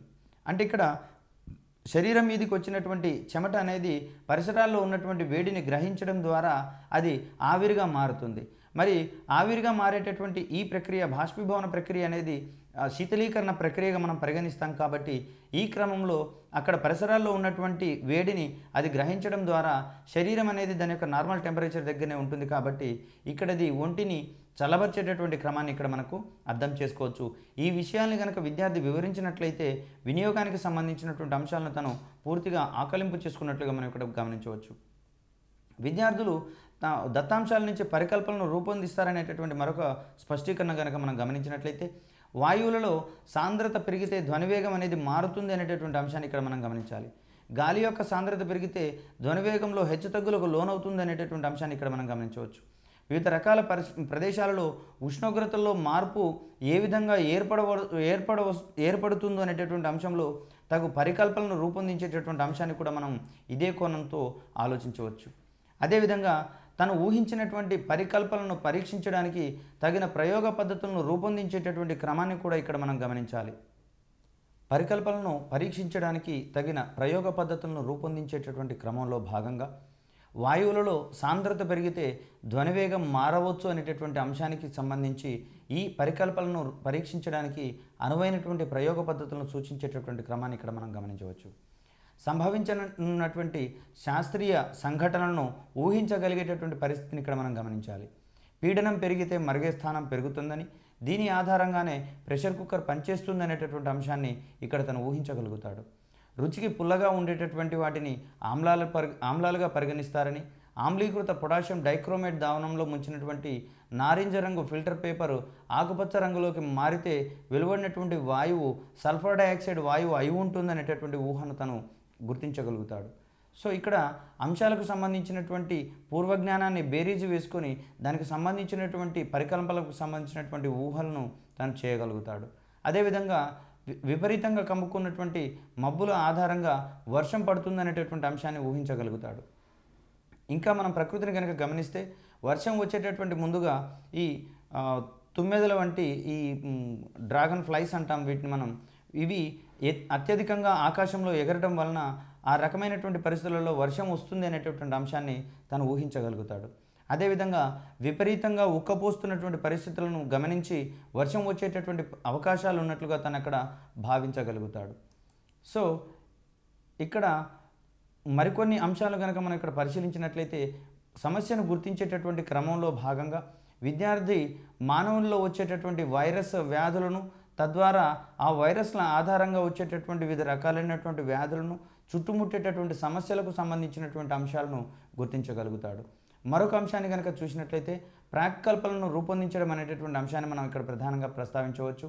అంటే ఇక్కడ శరీరం మీదకి వచ్చినటువంటి చెమట అనేది పరిసరాల్లో ఉన్నటువంటి వేడిని గ్రహించడం ద్వారా అది ఆవిరిగా మారుతుంది మరి ఆవిరిగా మారేటటువంటి ఈ ప్రక్రియ బాష్పీభవన ప్రక్రియ అనేది శీతలీకరణ ప్రక్రియగా మనం పరిగణిస్తాం కాబట్టి ఈ క్రమంలో అక్కడ పరిసరాల్లో ఉన్నటువంటి వేడిని అది గ్రహించడం ద్వారా శరీరం అనేది దాని యొక్క నార్మల్ టెంపరేచర్ దగ్గరనే ఉంటుంది కాబట్టి ఇక్కడది ఒంటిని చల్లబర్చేటటువంటి క్రమాన్ని ఇక్కడ మనకు అర్థం చేసుకోవచ్చు ఈ విషయాన్ని కనుక విద్యార్థి వివరించినట్లయితే వినియోగానికి సంబంధించినటువంటి అంశాలను తను పూర్తిగా ఆకలింపు చేసుకున్నట్లుగా మనం ఇక్కడ గమనించవచ్చు విద్యార్థులు దత్తాంశాల నుంచి పరికల్పనను రూపొందిస్తారనేటటువంటి మరొక స్పష్టీకరణ కనుక మనం గమనించినట్లయితే వాయువులలో సాంద్రత పెరిగితే ధ్వనివేగం అనేది మారుతుంది అనేటటువంటి అంశాన్ని ఇక్కడ మనం గమనించాలి గాలి యొక్క సాంద్రత పెరిగితే ధ్వనివేగంలో హెచ్చుతగ్గులకు లోనవుతుంది అనేటటువంటి అంశాన్ని ఇక్కడ మనం గమనించవచ్చు వివిధ రకాల ప్రదేశాలలో ఉష్ణోగ్రతల్లో మార్పు ఏ విధంగా ఏర్పడవ ఏర్పడ ఏర్పడుతుందో అనేటటువంటి అంశంలో తగు పరికల్పనను రూపొందించేటటువంటి అంశాన్ని కూడా మనం ఇదే కోణంతో ఆలోచించవచ్చు అదేవిధంగా తను ఊహించినటువంటి పరికల్పనను పరీక్షించడానికి తగిన ప్రయోగ పద్ధతులను రూపొందించేటటువంటి క్రమాన్ని కూడా ఇక్కడ మనం గమనించాలి పరికల్పనను పరీక్షించడానికి తగిన ప్రయోగ పద్ధతులను రూపొందించేటటువంటి క్రమంలో భాగంగా వాయువులలో సాంద్రత పెరిగితే ధ్వనివేగం మారవచ్చు అనేటటువంటి అంశానికి సంబంధించి ఈ పరికల్పనను పరీక్షించడానికి అనువైనటువంటి ప్రయోగ పద్ధతులను సూచించేటటువంటి క్రమాన్ని ఇక్కడ మనం గమనించవచ్చు సంభవించనున్నటువంటి శాస్త్రీయ సంఘటనలను ఊహించగలిగేటటువంటి పరిస్థితిని ఇక్కడ మనం గమనించాలి పీడనం పెరిగితే మరుగే స్థానం పెరుగుతుందని దీని ఆధారంగానే ప్రెషర్ కుక్కర్ పనిచేస్తుంది అనేటటువంటి అంశాన్ని ఇక్కడ తను ఊహించగలుగుతాడు రుచికి పుల్లగా ఉండేటటువంటి వాటిని ఆమ్లాలు పరి ఆమ్లాలుగా పరిగణిస్తారని ఆమ్లీకృత పొటాషియం డైక్రోమేట్ దావనంలో ముంచినటువంటి నారింజ రంగు ఫిల్టర్ పేపర్ ఆకుపచ్చ రంగులోకి మారితే వెలువడినటువంటి వాయువు సల్ఫర్ డైఆక్సైడ్ వాయువు అయి ఉంటుందనేటటువంటి ఊహను తను గుర్తించగలుగుతాడు సో ఇక్కడ అంశాలకు సంబంధించినటువంటి పూర్వజ్ఞానాన్ని బేరీజు వేసుకొని దానికి సంబంధించినటువంటి పరికల్పనలకు సంబంధించినటువంటి ఊహలను తను చేయగలుగుతాడు అదేవిధంగా విపరీతంగా కమ్ముకున్నటువంటి మబ్బుల ఆధారంగా వర్షం పడుతుందనేటటువంటి అంశాన్ని ఊహించగలుగుతాడు ఇంకా మనం ప్రకృతిని కనుక గమనిస్తే వర్షం వచ్చేటటువంటి ముందుగా ఈ తుమ్మెదల వంటి ఈ డ్రాగన్ ఫ్లైస్ అంటాం వీటిని మనం ఇవి అత్యధికంగా ఆకాశంలో ఎగరటం వలన ఆ రకమైనటువంటి పరిస్థితులలో వర్షం వస్తుంది అనేటటువంటి అంశాన్ని తను ఊహించగలుగుతాడు అదేవిధంగా విపరీతంగా ఉక్కపోస్తున్నటువంటి పరిస్థితులను గమనించి వర్షం వచ్చేటటువంటి అవకాశాలు ఉన్నట్లుగా తను అక్కడ భావించగలుగుతాడు సో ఇక్కడ మరికొన్ని అంశాలు కనుక మనం ఇక్కడ పరిశీలించినట్లయితే సమస్యను గుర్తించేటటువంటి క్రమంలో భాగంగా విద్యార్థి మానవుల్లో వచ్చేటటువంటి వైరస్ వ్యాధులను తద్వారా ఆ వైరస్ల ఆధారంగా వచ్చేటటువంటి వివిధ రకాలైనటువంటి వ్యాధులను చుట్టుముట్టేటటువంటి సమస్యలకు సంబంధించినటువంటి అంశాలను గుర్తించగలుగుతాడు మరొక అంశాన్ని కనుక చూసినట్లయితే ప్రాకల్పలను రూపొందించడం అనేటటువంటి అంశాన్ని మనం ఇక్కడ ప్రధానంగా ప్రస్తావించవచ్చు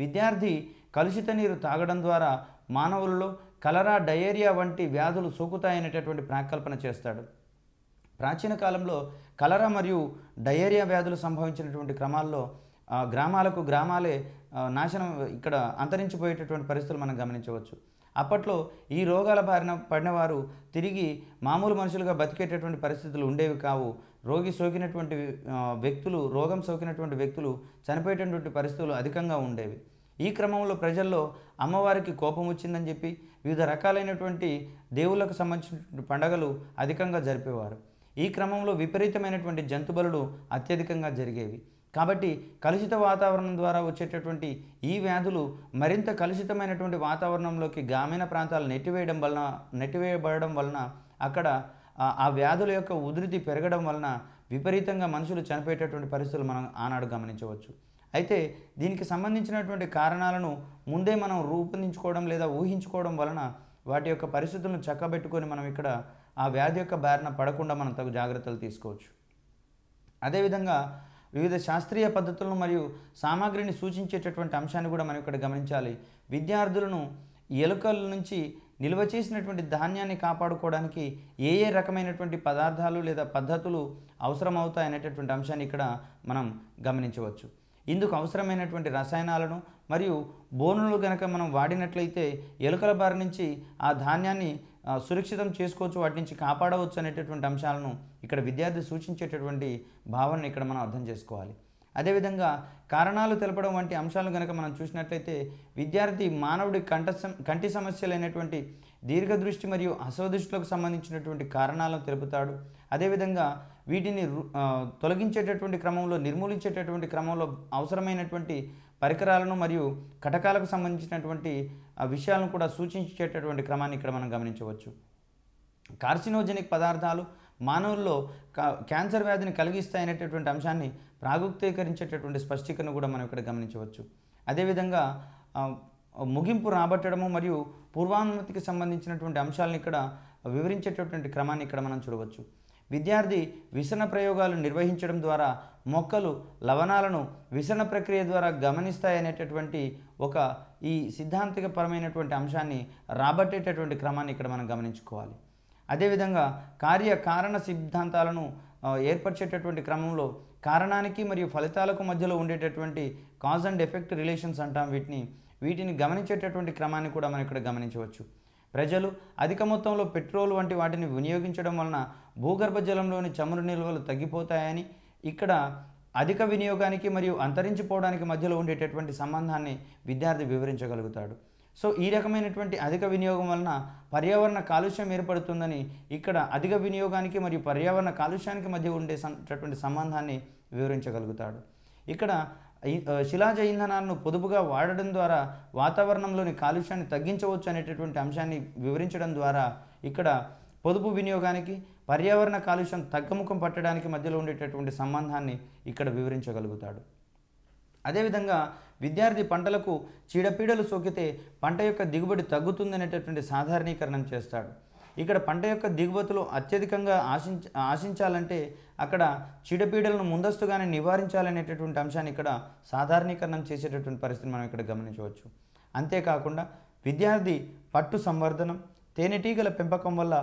విద్యార్థి కలుషిత నీరు తాగడం ద్వారా మానవులలో కలరా డయేరియా వంటి వ్యాధులు సోకుతాయనేటటువంటి ప్రాక్కల్పన చేస్తాడు ప్రాచీన కాలంలో కలరా మరియు డయేరియా వ్యాధులు సంభవించినటువంటి క్రమాల్లో గ్రామాలకు గ్రామాలే నాశనం ఇక్కడ అంతరించిపోయేటటువంటి పరిస్థితులు మనం గమనించవచ్చు అప్పట్లో ఈ రోగాల బారిన పడినవారు తిరిగి మామూలు మనుషులుగా బతికేటటువంటి పరిస్థితులు ఉండేవి కావు రోగి సోకినటువంటి వ్యక్తులు రోగం సోకినటువంటి వ్యక్తులు చనిపోయేటటువంటి పరిస్థితులు అధికంగా ఉండేవి ఈ క్రమంలో ప్రజల్లో అమ్మవారికి కోపం వచ్చిందని చెప్పి వివిధ రకాలైనటువంటి దేవుళ్ళకు సంబంధించిన పండగలు అధికంగా జరిపేవారు ఈ క్రమంలో విపరీతమైనటువంటి జంతుబలుడు అత్యధికంగా జరిగేవి కాబట్టి కలుషిత వాతావరణం ద్వారా వచ్చేటటువంటి ఈ వ్యాధులు మరింత కలుషితమైనటువంటి వాతావరణంలోకి గ్రామీణ ప్రాంతాలు నెట్టివేయడం వలన నెట్టివేయబడడం వలన అక్కడ ఆ వ్యాధుల యొక్క ఉధృతి పెరగడం వలన విపరీతంగా మనుషులు చనిపోయేటటువంటి పరిస్థితులు మనం ఆనాడు గమనించవచ్చు అయితే దీనికి సంబంధించినటువంటి కారణాలను ముందే మనం రూపొందించుకోవడం లేదా ఊహించుకోవడం వలన వాటి యొక్క పరిస్థితులను చక్కబెట్టుకొని మనం ఇక్కడ ఆ వ్యాధి యొక్క బారిన పడకుండా మనం తగు జాగ్రత్తలు తీసుకోవచ్చు అదేవిధంగా వివిధ శాస్త్రీయ పద్ధతులను మరియు సామాగ్రిని సూచించేటటువంటి అంశాన్ని కూడా మనం ఇక్కడ గమనించాలి విద్యార్థులను ఎలుకల నుంచి నిల్వ చేసినటువంటి ధాన్యాన్ని కాపాడుకోవడానికి ఏ ఏ రకమైనటువంటి పదార్థాలు లేదా పద్ధతులు అవసరమవుతాయనేటటువంటి అంశాన్ని ఇక్కడ మనం గమనించవచ్చు ఇందుకు అవసరమైనటువంటి రసాయనాలను మరియు బోనులు గనక మనం వాడినట్లయితే ఎలుకల బారి నుంచి ఆ ధాన్యాన్ని సురక్షితం చేసుకోవచ్చు వాటి నుంచి కాపాడవచ్చు అనేటటువంటి అంశాలను ఇక్కడ విద్యార్థి సూచించేటటువంటి భావనను ఇక్కడ మనం అర్థం చేసుకోవాలి అదేవిధంగా కారణాలు తెలపడం వంటి అంశాలు కనుక మనం చూసినట్లయితే విద్యార్థి మానవుడి కంట కంటి సమస్యలు అయినటువంటి దీర్ఘదృష్టి మరియు అసదృష్టిలకు సంబంధించినటువంటి కారణాలను తెలుపుతాడు అదేవిధంగా వీటిని తొలగించేటటువంటి క్రమంలో నిర్మూలించేటటువంటి క్రమంలో అవసరమైనటువంటి పరికరాలను మరియు కటకాలకు సంబంధించినటువంటి విషయాలను కూడా సూచించేటటువంటి క్రమాన్ని ఇక్కడ మనం గమనించవచ్చు కార్సినోజెనిక్ పదార్థాలు మానవుల్లో క్యాన్సర్ వ్యాధిని కలిగిస్తాయనేటటువంటి అంశాన్ని ప్రాగుక్తీకరించేటటువంటి స్పష్టీకరణ కూడా మనం ఇక్కడ గమనించవచ్చు అదేవిధంగా ముగింపు రాబట్టడము మరియు పూర్వానుమతికి సంబంధించినటువంటి అంశాలను ఇక్కడ వివరించేటటువంటి క్రమాన్ని ఇక్కడ మనం చూడవచ్చు విద్యార్థి విసన ప్రయోగాలు నిర్వహించడం ద్వారా మొక్కలు లవణాలను విసన ప్రక్రియ ద్వారా గమనిస్తాయనేటటువంటి ఒక ఈ సిద్ధాంతికపరమైనటువంటి అంశాన్ని రాబట్టేటటువంటి క్రమాన్ని ఇక్కడ మనం గమనించుకోవాలి అదేవిధంగా కార్యకారణ సిద్ధాంతాలను ఏర్పరిచేటటువంటి క్రమంలో కారణానికి మరియు ఫలితాలకు మధ్యలో ఉండేటటువంటి కాజ్ అండ్ ఎఫెక్ట్ రిలేషన్స్ అంటాం వీటిని వీటిని గమనించేటటువంటి క్రమాన్ని కూడా మనం ఇక్కడ గమనించవచ్చు ప్రజలు అధిక మొత్తంలో పెట్రోల్ వంటి వాటిని వినియోగించడం వలన భూగర్భ జలంలోని చమురు నిల్వలు తగ్గిపోతాయని ఇక్కడ అధిక వినియోగానికి మరియు అంతరించిపోవడానికి మధ్యలో ఉండేటటువంటి సంబంధాన్ని విద్యార్థి వివరించగలుగుతాడు సో ఈ రకమైనటువంటి అధిక వినియోగం వలన పర్యావరణ కాలుష్యం ఏర్పడుతుందని ఇక్కడ అధిక వినియోగానికి మరియు పర్యావరణ కాలుష్యానికి మధ్య ఉండేటటువంటి సంబంధాన్ని వివరించగలుగుతాడు ఇక్కడ శిలాజ ఇంధనాలను పొదుపుగా వాడడం ద్వారా వాతావరణంలోని కాలుష్యాన్ని తగ్గించవచ్చు అనేటటువంటి అంశాన్ని వివరించడం ద్వారా ఇక్కడ పొదుపు వినియోగానికి పర్యావరణ కాలుష్యం తగ్గముఖం పట్టడానికి మధ్యలో ఉండేటటువంటి సంబంధాన్ని ఇక్కడ వివరించగలుగుతాడు అదేవిధంగా విద్యార్థి పంటలకు చీడపీడలు సోకితే పంట యొక్క దిగుబడి తగ్గుతుందనేటటువంటి సాధారణీకరణం చేస్తాడు ఇక్కడ పంట యొక్క దిగుబతులు అత్యధికంగా ఆశించ ఆశించాలంటే అక్కడ చీడపీడలను ముందస్తుగానే నివారించాలనేటటువంటి అంశాన్ని ఇక్కడ సాధారణీకరణం చేసేటటువంటి పరిస్థితిని మనం ఇక్కడ గమనించవచ్చు అంతేకాకుండా విద్యార్థి పట్టు సంవర్ధనం తేనెటీగల పెంపకం వల్ల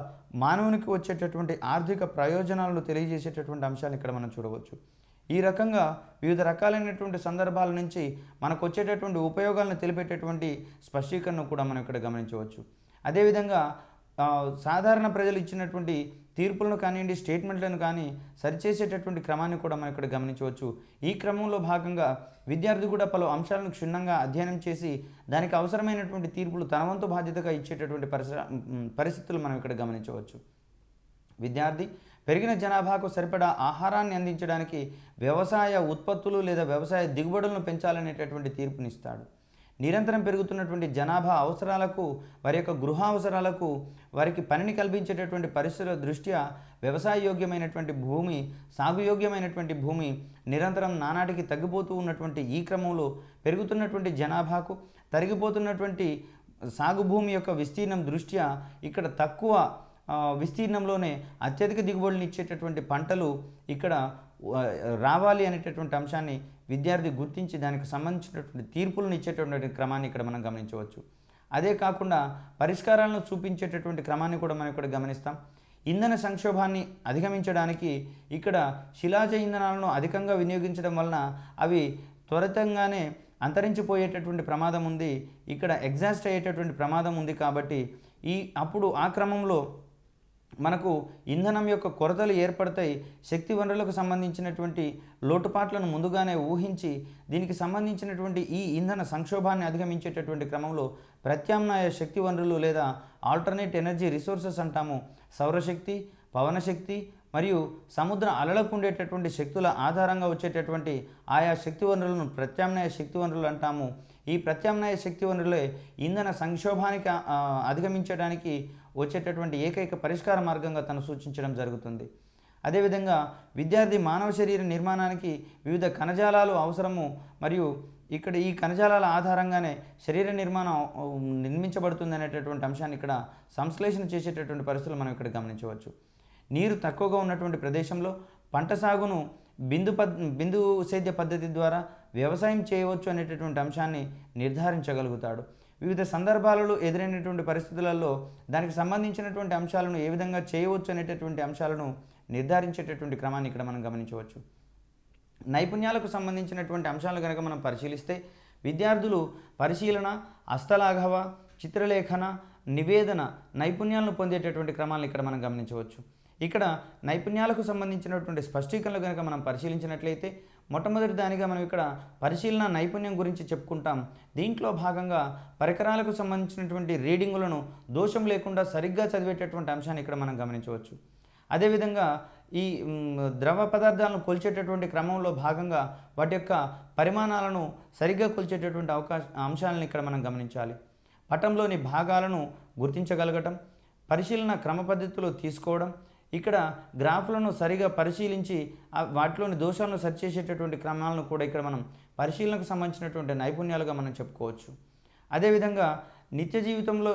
మానవునికి వచ్చేటటువంటి ఆర్థిక ప్రయోజనాలను తెలియజేసేటటువంటి అంశాలు ఇక్కడ మనం చూడవచ్చు ఈ రకంగా వివిధ రకాలైనటువంటి సందర్భాల నుంచి మనకు వచ్చేటటువంటి ఉపయోగాలను తెలిపేటటువంటి స్పష్టీకరణను కూడా మనం ఇక్కడ గమనించవచ్చు అదేవిధంగా సాధారణ ప్రజలు ఇచ్చినటువంటి తీర్పులను కానివ్వండి స్టేట్మెంట్లను కానీ సరిచేసేటటువంటి క్రమాన్ని కూడా మనం ఇక్కడ గమనించవచ్చు ఈ క్రమంలో భాగంగా విద్యార్థి కూడా పలు అంశాలను క్షుణ్ణంగా అధ్యయనం చేసి దానికి అవసరమైనటువంటి తీర్పులు తన వంతు బాధ్యతగా ఇచ్చేటటువంటి పరిస్థితులు మనం ఇక్కడ గమనించవచ్చు విద్యార్థి పెరిగిన జనాభాకు సరిపడా ఆహారాన్ని అందించడానికి వ్యవసాయ ఉత్పత్తులు లేదా వ్యవసాయ దిగుబడులను పెంచాలనేటటువంటి తీర్పునిస్తాడు నిరంతరం పెరుగుతున్నటువంటి జనాభా అవసరాలకు వారి యొక్క గృహ అవసరాలకు వారికి పనిని కల్పించేటటువంటి పరిస్థితుల దృష్ట్యా వ్యవసాయ యోగ్యమైనటువంటి భూమి సాగుయోగ్యమైనటువంటి భూమి నిరంతరం నానాటికి తగ్గిపోతూ ఉన్నటువంటి ఈ క్రమంలో పెరుగుతున్నటువంటి జనాభాకు తరిగిపోతున్నటువంటి సాగు భూమి యొక్క విస్తీర్ణం దృష్ట్యా ఇక్కడ తక్కువ విస్తీర్ణంలోనే అత్యధిక దిగుబడులను ఇచ్చేటటువంటి పంటలు ఇక్కడ రావాలి అనేటటువంటి అంశాన్ని విద్యార్థి గుర్తించి దానికి సంబంధించినటువంటి తీర్పులను ఇచ్చేటటువంటి క్రమాన్ని ఇక్కడ మనం గమనించవచ్చు అదే కాకుండా పరిష్కారాలను చూపించేటటువంటి క్రమాన్ని కూడా మనం ఇక్కడ గమనిస్తాం ఇంధన సంక్షోభాన్ని అధిగమించడానికి ఇక్కడ శిలాజ ఇంధనాలను అధికంగా వినియోగించడం వలన అవి త్వరితంగానే అంతరించిపోయేటటువంటి ప్రమాదం ఉంది ఇక్కడ ఎగ్జాస్ట్ అయ్యేటటువంటి ప్రమాదం ఉంది కాబట్టి ఈ అప్పుడు ఆ క్రమంలో మనకు ఇంధనం యొక్క కొరతలు ఏర్పడతాయి శక్తి వనరులకు సంబంధించినటువంటి లోటుపాట్లను ముందుగానే ఊహించి దీనికి సంబంధించినటువంటి ఈ ఇంధన సంక్షోభాన్ని అధిగమించేటటువంటి క్రమంలో ప్రత్యామ్నాయ శక్తి వనరులు లేదా ఆల్టర్నేట్ ఎనర్జీ రిసోర్సెస్ అంటాము సౌరశక్తి పవనశక్తి మరియు సముద్ర అలలకు ఉండేటటువంటి శక్తుల ఆధారంగా వచ్చేటటువంటి ఆయా శక్తి వనరులను ప్రత్యామ్నాయ శక్తి వనరులు అంటాము ఈ ప్రత్యామ్నాయ శక్తి వనరులే ఇంధన సంక్షోభానికి అధిగమించడానికి వచ్చేటటువంటి ఏకైక పరిష్కార మార్గంగా తను సూచించడం జరుగుతుంది అదేవిధంగా విద్యార్థి మానవ శరీర నిర్మాణానికి వివిధ కణజాలాలు అవసరము మరియు ఇక్కడ ఈ కణజాలాల ఆధారంగానే శరీర నిర్మాణం నిర్మించబడుతుంది అనేటటువంటి అంశాన్ని ఇక్కడ సంశ్లేషణ చేసేటటువంటి పరిస్థితులు మనం ఇక్కడ గమనించవచ్చు నీరు తక్కువగా ఉన్నటువంటి ప్రదేశంలో పంట సాగును బిందు పద్ బిందు సేద్య పద్ధతి ద్వారా వ్యవసాయం చేయవచ్చు అనేటటువంటి అంశాన్ని నిర్ధారించగలుగుతాడు వివిధ సందర్భాలలో ఎదురైనటువంటి పరిస్థితులలో దానికి సంబంధించినటువంటి అంశాలను ఏ విధంగా చేయవచ్చు అనేటటువంటి అంశాలను నిర్ధారించేటటువంటి క్రమాన్ని ఇక్కడ మనం గమనించవచ్చు నైపుణ్యాలకు సంబంధించినటువంటి అంశాలు కనుక మనం పరిశీలిస్తే విద్యార్థులు పరిశీలన హస్తలాఘవ చిత్రలేఖన నివేదన నైపుణ్యాలను పొందేటటువంటి క్రమాలను ఇక్కడ మనం గమనించవచ్చు ఇక్కడ నైపుణ్యాలకు సంబంధించినటువంటి స్పష్టీకరణలు కనుక మనం పరిశీలించినట్లయితే మొట్టమొదటి దానిగా మనం ఇక్కడ పరిశీలన నైపుణ్యం గురించి చెప్పుకుంటాం దీంట్లో భాగంగా పరికరాలకు సంబంధించినటువంటి రీడింగులను దోషం లేకుండా సరిగ్గా చదివేటటువంటి అంశాన్ని ఇక్కడ మనం గమనించవచ్చు అదేవిధంగా ఈ ద్రవ పదార్థాలను కొలిచేటటువంటి క్రమంలో భాగంగా వాటి యొక్క పరిమాణాలను సరిగ్గా కొలిచేటటువంటి అవకాశ అంశాలను ఇక్కడ మనం గమనించాలి పటంలోని భాగాలను గుర్తించగలగటం పరిశీలన క్రమ పద్ధతిలో తీసుకోవడం ఇక్కడ గ్రాఫ్లను సరిగా పరిశీలించి వాటిలోని దోషాలను సరిచేసేటటువంటి క్రమాలను కూడా ఇక్కడ మనం పరిశీలనకు సంబంధించినటువంటి నైపుణ్యాలుగా మనం చెప్పుకోవచ్చు అదేవిధంగా నిత్య జీవితంలో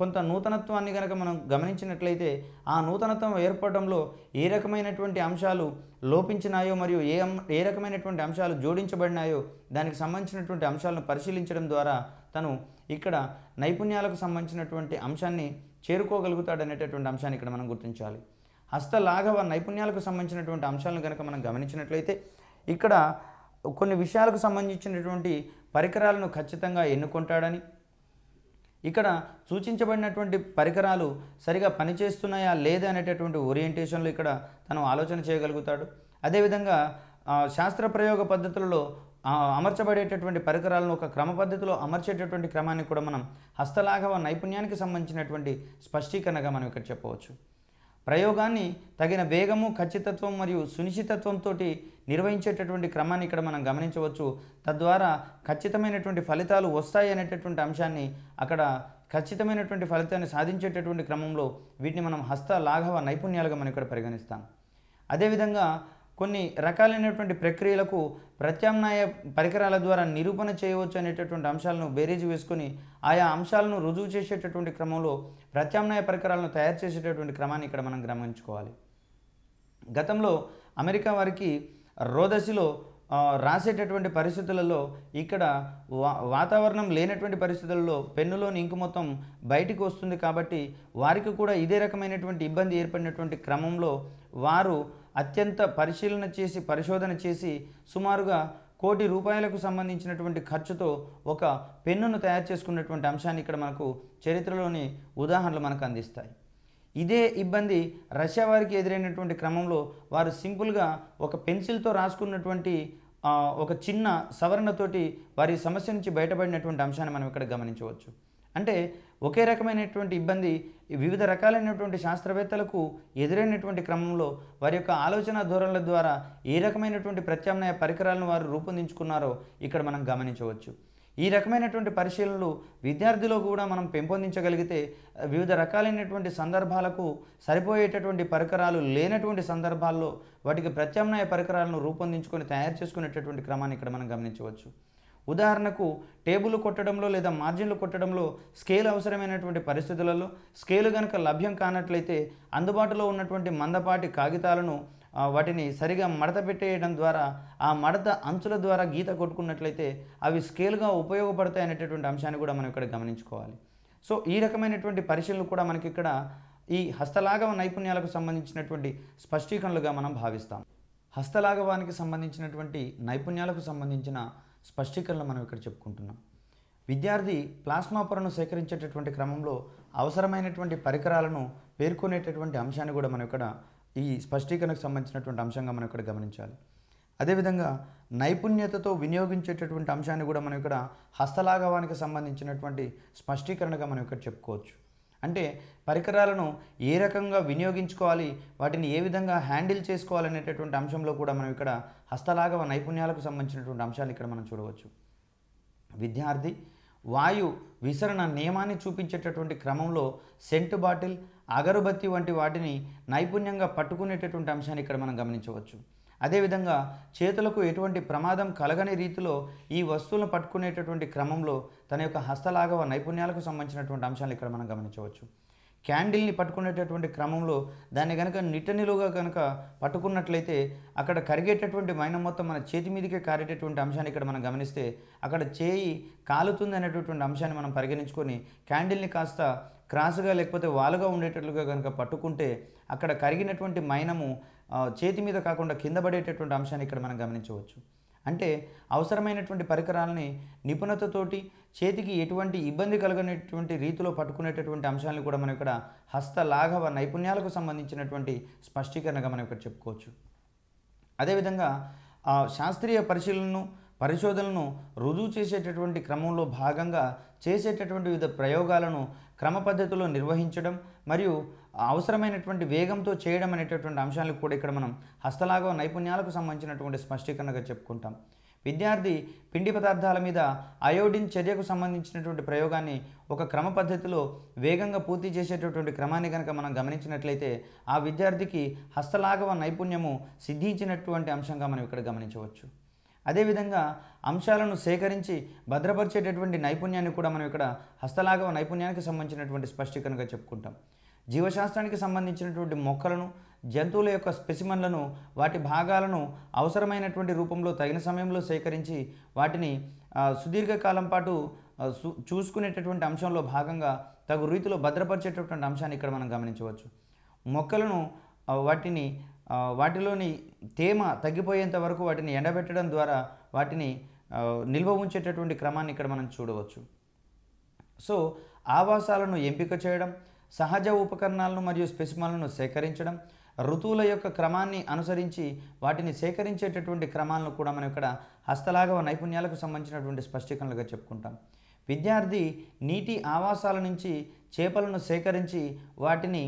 కొంత నూతనత్వాన్ని కనుక మనం గమనించినట్లయితే ఆ నూతనత్వం ఏర్పడడంలో ఏ రకమైనటువంటి అంశాలు లోపించినాయో మరియు ఏ ఏ రకమైనటువంటి అంశాలు జోడించబడినాయో దానికి సంబంధించినటువంటి అంశాలను పరిశీలించడం ద్వారా తను ఇక్కడ నైపుణ్యాలకు సంబంధించినటువంటి అంశాన్ని చేరుకోగలుగుతాడనేటటువంటి అంశాన్ని ఇక్కడ మనం గుర్తించాలి హస్తలాఘవ నైపుణ్యాలకు సంబంధించినటువంటి అంశాలను కనుక మనం గమనించినట్లయితే ఇక్కడ కొన్ని విషయాలకు సంబంధించినటువంటి పరికరాలను ఖచ్చితంగా ఎన్నుకుంటాడని ఇక్కడ సూచించబడినటువంటి పరికరాలు సరిగా పనిచేస్తున్నాయా లేదా అనేటటువంటి ఓరియంటేషన్లు ఇక్కడ తను ఆలోచన చేయగలుగుతాడు అదేవిధంగా శాస్త్ర ప్రయోగ పద్ధతులలో అమర్చబడేటటువంటి పరికరాలను ఒక క్రమ పద్ధతిలో అమర్చేటటువంటి క్రమాన్ని కూడా మనం హస్తలాఘవ నైపుణ్యానికి సంబంధించినటువంటి స్పష్టీకరణగా మనం ఇక్కడ చెప్పవచ్చు ప్రయోగాన్ని తగిన వేగము ఖచ్చితత్వం మరియు సునిశ్చితత్వంతో నిర్వహించేటటువంటి క్రమాన్ని ఇక్కడ మనం గమనించవచ్చు తద్వారా ఖచ్చితమైనటువంటి ఫలితాలు వస్తాయి అనేటటువంటి అంశాన్ని అక్కడ ఖచ్చితమైనటువంటి ఫలితాన్ని సాధించేటటువంటి క్రమంలో వీటిని మనం హస్త లాఘవ నైపుణ్యాలుగా మనం ఇక్కడ పరిగణిస్తాం అదేవిధంగా కొన్ని రకాలైనటువంటి ప్రక్రియలకు ప్రత్యామ్నాయ పరికరాల ద్వారా నిరూపణ చేయవచ్చు అనేటటువంటి అంశాలను బేరీజు వేసుకొని ఆయా అంశాలను రుజువు చేసేటటువంటి క్రమంలో ప్రత్యామ్నాయ పరికరాలను తయారు చేసేటటువంటి క్రమాన్ని ఇక్కడ మనం గమనించుకోవాలి గతంలో అమెరికా వారికి రోదశిలో రాసేటటువంటి పరిస్థితులలో ఇక్కడ వా వాతావరణం లేనటువంటి పరిస్థితులలో పెన్నులోని ఇంకు మొత్తం బయటికి వస్తుంది కాబట్టి వారికి కూడా ఇదే రకమైనటువంటి ఇబ్బంది ఏర్పడినటువంటి క్రమంలో వారు అత్యంత పరిశీలన చేసి పరిశోధన చేసి సుమారుగా కోటి రూపాయలకు సంబంధించినటువంటి ఖర్చుతో ఒక పెన్నును తయారు చేసుకున్నటువంటి అంశాన్ని ఇక్కడ మనకు చరిత్రలోని ఉదాహరణలు మనకు అందిస్తాయి ఇదే ఇబ్బంది రష్యా వారికి ఎదురైనటువంటి క్రమంలో వారు సింపుల్గా ఒక పెన్సిల్తో రాసుకున్నటువంటి ఒక చిన్న సవరణతోటి వారి సమస్య నుంచి బయటపడినటువంటి అంశాన్ని మనం ఇక్కడ గమనించవచ్చు అంటే ఒకే రకమైనటువంటి ఇబ్బంది వివిధ రకాలైనటువంటి శాస్త్రవేత్తలకు ఎదురైనటువంటి క్రమంలో వారి యొక్క ఆలోచన ధోరణుల ద్వారా ఏ రకమైనటువంటి ప్రత్యామ్నాయ పరికరాలను వారు రూపొందించుకున్నారో ఇక్కడ మనం గమనించవచ్చు ఈ రకమైనటువంటి పరిశీలనలు విద్యార్థిలో కూడా మనం పెంపొందించగలిగితే వివిధ రకాలైనటువంటి సందర్భాలకు సరిపోయేటటువంటి పరికరాలు లేనటువంటి సందర్భాల్లో వాటికి ప్రత్యామ్నాయ పరికరాలను రూపొందించుకొని తయారు చేసుకునేటటువంటి క్రమాన్ని ఇక్కడ మనం గమనించవచ్చు ఉదాహరణకు టేబుల్ కొట్టడంలో లేదా మార్జిన్లు కొట్టడంలో స్కేల్ అవసరమైనటువంటి పరిస్థితులలో స్కేలు కనుక లభ్యం కానట్లయితే అందుబాటులో ఉన్నటువంటి మందపాటి కాగితాలను వాటిని సరిగా మడత పెట్టేయడం ద్వారా ఆ మడత అంచుల ద్వారా గీత కొట్టుకున్నట్లయితే అవి స్కేల్గా ఉపయోగపడతాయి అనేటటువంటి అంశాన్ని కూడా మనం ఇక్కడ గమనించుకోవాలి సో ఈ రకమైనటువంటి పరిశీలనలు కూడా మనకి ఇక్కడ ఈ హస్తలాఘవ నైపుణ్యాలకు సంబంధించినటువంటి స్పష్టీకరణలుగా మనం భావిస్తాం హస్తలాఘవానికి సంబంధించినటువంటి నైపుణ్యాలకు సంబంధించిన స్పష్టీకరణ మనం ఇక్కడ చెప్పుకుంటున్నాం విద్యార్థి ప్లాస్మా పొరను సేకరించేటటువంటి క్రమంలో అవసరమైనటువంటి పరికరాలను పేర్కొనేటటువంటి అంశాన్ని కూడా మనం ఇక్కడ ఈ స్పష్టీకరణకు సంబంధించినటువంటి అంశంగా మనం ఇక్కడ గమనించాలి అదేవిధంగా నైపుణ్యతతో వినియోగించేటటువంటి అంశాన్ని కూడా మనం ఇక్కడ హస్తలాఘవానికి సంబంధించినటువంటి స్పష్టీకరణగా మనం ఇక్కడ చెప్పుకోవచ్చు అంటే పరికరాలను ఏ రకంగా వినియోగించుకోవాలి వాటిని ఏ విధంగా హ్యాండిల్ చేసుకోవాలనేటటువంటి అంశంలో కూడా మనం ఇక్కడ హస్తలాగవ నైపుణ్యాలకు సంబంధించినటువంటి అంశాలు ఇక్కడ మనం చూడవచ్చు విద్యార్థి వాయు విసరణ నియమాన్ని చూపించేటటువంటి క్రమంలో సెంట్ బాటిల్ అగరుబత్తి వంటి వాటిని నైపుణ్యంగా పట్టుకునేటటువంటి అంశాన్ని ఇక్కడ మనం గమనించవచ్చు అదేవిధంగా చేతులకు ఎటువంటి ప్రమాదం కలగని రీతిలో ఈ వస్తువులను పట్టుకునేటటువంటి క్రమంలో తన యొక్క హస్తలాగవ నైపుణ్యాలకు సంబంధించినటువంటి అంశాలు ఇక్కడ మనం గమనించవచ్చు క్యాండిల్ని పట్టుకునేటటువంటి క్రమంలో దాన్ని కనుక నిటనిలుగా కనుక పట్టుకున్నట్లయితే అక్కడ కరిగేటటువంటి మైనం మొత్తం మన చేతి మీదకే కారేటటువంటి అంశాన్ని ఇక్కడ మనం గమనిస్తే అక్కడ చేయి కాలుతుంది అనేటటువంటి అంశాన్ని మనం పరిగణించుకొని క్యాండిల్ని కాస్త క్రాస్గా లేకపోతే వాలుగా ఉండేటట్లుగా కనుక పట్టుకుంటే అక్కడ కరిగినటువంటి మైనము చేతి మీద కాకుండా కింద పడేటటువంటి అంశాన్ని ఇక్కడ మనం గమనించవచ్చు అంటే అవసరమైనటువంటి పరికరాలని నిపుణతతోటి చేతికి ఎటువంటి ఇబ్బంది కలగనేటువంటి రీతిలో పట్టుకునేటటువంటి అంశాలను కూడా మనం ఇక్కడ హస్త లాఘవ నైపుణ్యాలకు సంబంధించినటువంటి స్పష్టీకరణగా మనం ఇక్కడ చెప్పుకోవచ్చు అదేవిధంగా శాస్త్రీయ పరిశీలనను పరిశోధనను రుజువు చేసేటటువంటి క్రమంలో భాగంగా చేసేటటువంటి వివిధ ప్రయోగాలను క్రమ పద్ధతిలో నిర్వహించడం మరియు అవసరమైనటువంటి వేగంతో చేయడం అనేటటువంటి అంశాలకు కూడా ఇక్కడ మనం హస్తలాగవ నైపుణ్యాలకు సంబంధించినటువంటి స్పష్టీకరణగా చెప్పుకుంటాం విద్యార్థి పిండి పదార్థాల మీద అయోడిన్ చర్యకు సంబంధించినటువంటి ప్రయోగాన్ని ఒక క్రమ పద్ధతిలో వేగంగా పూర్తి చేసేటటువంటి క్రమాన్ని కనుక మనం గమనించినట్లయితే ఆ విద్యార్థికి హస్తలాఘవ నైపుణ్యము సిద్ధించినటువంటి అంశంగా మనం ఇక్కడ గమనించవచ్చు అదేవిధంగా అంశాలను సేకరించి భద్రపరిచేటటువంటి నైపుణ్యాన్ని కూడా మనం ఇక్కడ హస్తలాఘవ నైపుణ్యానికి సంబంధించినటువంటి స్పష్టీకరణగా చెప్పుకుంటాం జీవశాస్త్రానికి సంబంధించినటువంటి మొక్కలను జంతువుల యొక్క స్పెసిమన్లను వాటి భాగాలను అవసరమైనటువంటి రూపంలో తగిన సమయంలో సేకరించి వాటిని సుదీర్ఘకాలం పాటు చూసుకునేటటువంటి అంశంలో భాగంగా తగు రీతిలో భద్రపరిచేటటువంటి అంశాన్ని ఇక్కడ మనం గమనించవచ్చు మొక్కలను వాటిని వాటిలోని తేమ తగ్గిపోయేంత వరకు వాటిని ఎండబెట్టడం ద్వారా వాటిని నిల్వ ఉంచేటటువంటి క్రమాన్ని ఇక్కడ మనం చూడవచ్చు సో ఆవాసాలను ఎంపిక చేయడం సహజ ఉపకరణాలను మరియు స్పెసిమాలను సేకరించడం ఋతువుల యొక్క క్రమాన్ని అనుసరించి వాటిని సేకరించేటటువంటి క్రమాలను కూడా మనం ఇక్కడ హస్తలాగవ నైపుణ్యాలకు సంబంధించినటువంటి స్పష్టీకరణలుగా చెప్పుకుంటాం విద్యార్థి నీటి ఆవాసాల నుంచి చేపలను సేకరించి వాటిని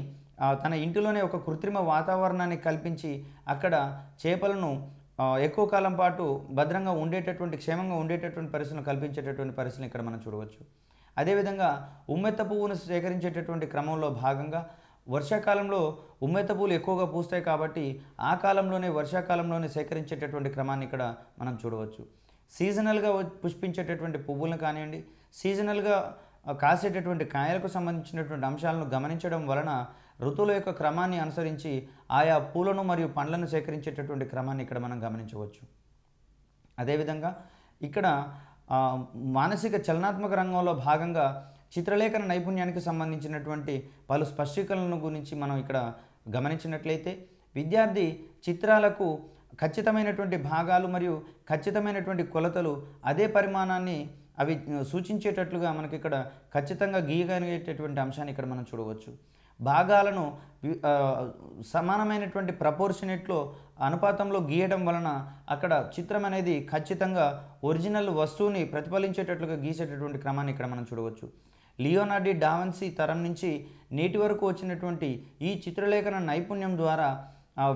తన ఇంటిలోనే ఒక కృత్రిమ వాతావరణాన్ని కల్పించి అక్కడ చేపలను ఎక్కువ కాలం పాటు భద్రంగా ఉండేటటువంటి క్షేమంగా ఉండేటటువంటి పరిస్థితులను కల్పించేటటువంటి పరిస్థితులు ఇక్కడ మనం చూడవచ్చు అదేవిధంగా ఉమ్మెత్త పువ్వును సేకరించేటటువంటి క్రమంలో భాగంగా వర్షాకాలంలో ఉమ్మెత్త పువ్వులు ఎక్కువగా పూస్తాయి కాబట్టి ఆ కాలంలోనే వర్షాకాలంలోనే సేకరించేటటువంటి క్రమాన్ని ఇక్కడ మనం చూడవచ్చు సీజనల్గా పుష్పించేటటువంటి పువ్వులను కానివ్వండి సీజనల్గా కాసేటటువంటి కాయలకు సంబంధించినటువంటి అంశాలను గమనించడం వలన ఋతువుల యొక్క క్రమాన్ని అనుసరించి ఆయా పూలను మరియు పండ్లను సేకరించేటటువంటి క్రమాన్ని ఇక్కడ మనం గమనించవచ్చు అదేవిధంగా ఇక్కడ మానసిక చలనాత్మక రంగంలో భాగంగా చిత్రలేఖన నైపుణ్యానికి సంబంధించినటువంటి పలు స్పష్టీకరణల గురించి మనం ఇక్కడ గమనించినట్లయితే విద్యార్థి చిత్రాలకు ఖచ్చితమైనటువంటి భాగాలు మరియు ఖచ్చితమైనటువంటి కొలతలు అదే పరిమాణాన్ని అవి సూచించేటట్లుగా మనకి ఇక్కడ ఖచ్చితంగా గీయగలిగేటటువంటి అంశాన్ని ఇక్కడ మనం చూడవచ్చు భాగాలను సమానమైనటువంటి ప్రపోర్షనేట్లో అనుపాతంలో గీయడం వలన అక్కడ చిత్రం అనేది ఖచ్చితంగా ఒరిజినల్ వస్తువుని ప్రతిఫలించేటట్లుగా గీసేటటువంటి క్రమాన్ని ఇక్కడ మనం చూడవచ్చు లియోనార్డి డావన్సీ తరం నుంచి నేటి వరకు వచ్చినటువంటి ఈ చిత్రలేఖన నైపుణ్యం ద్వారా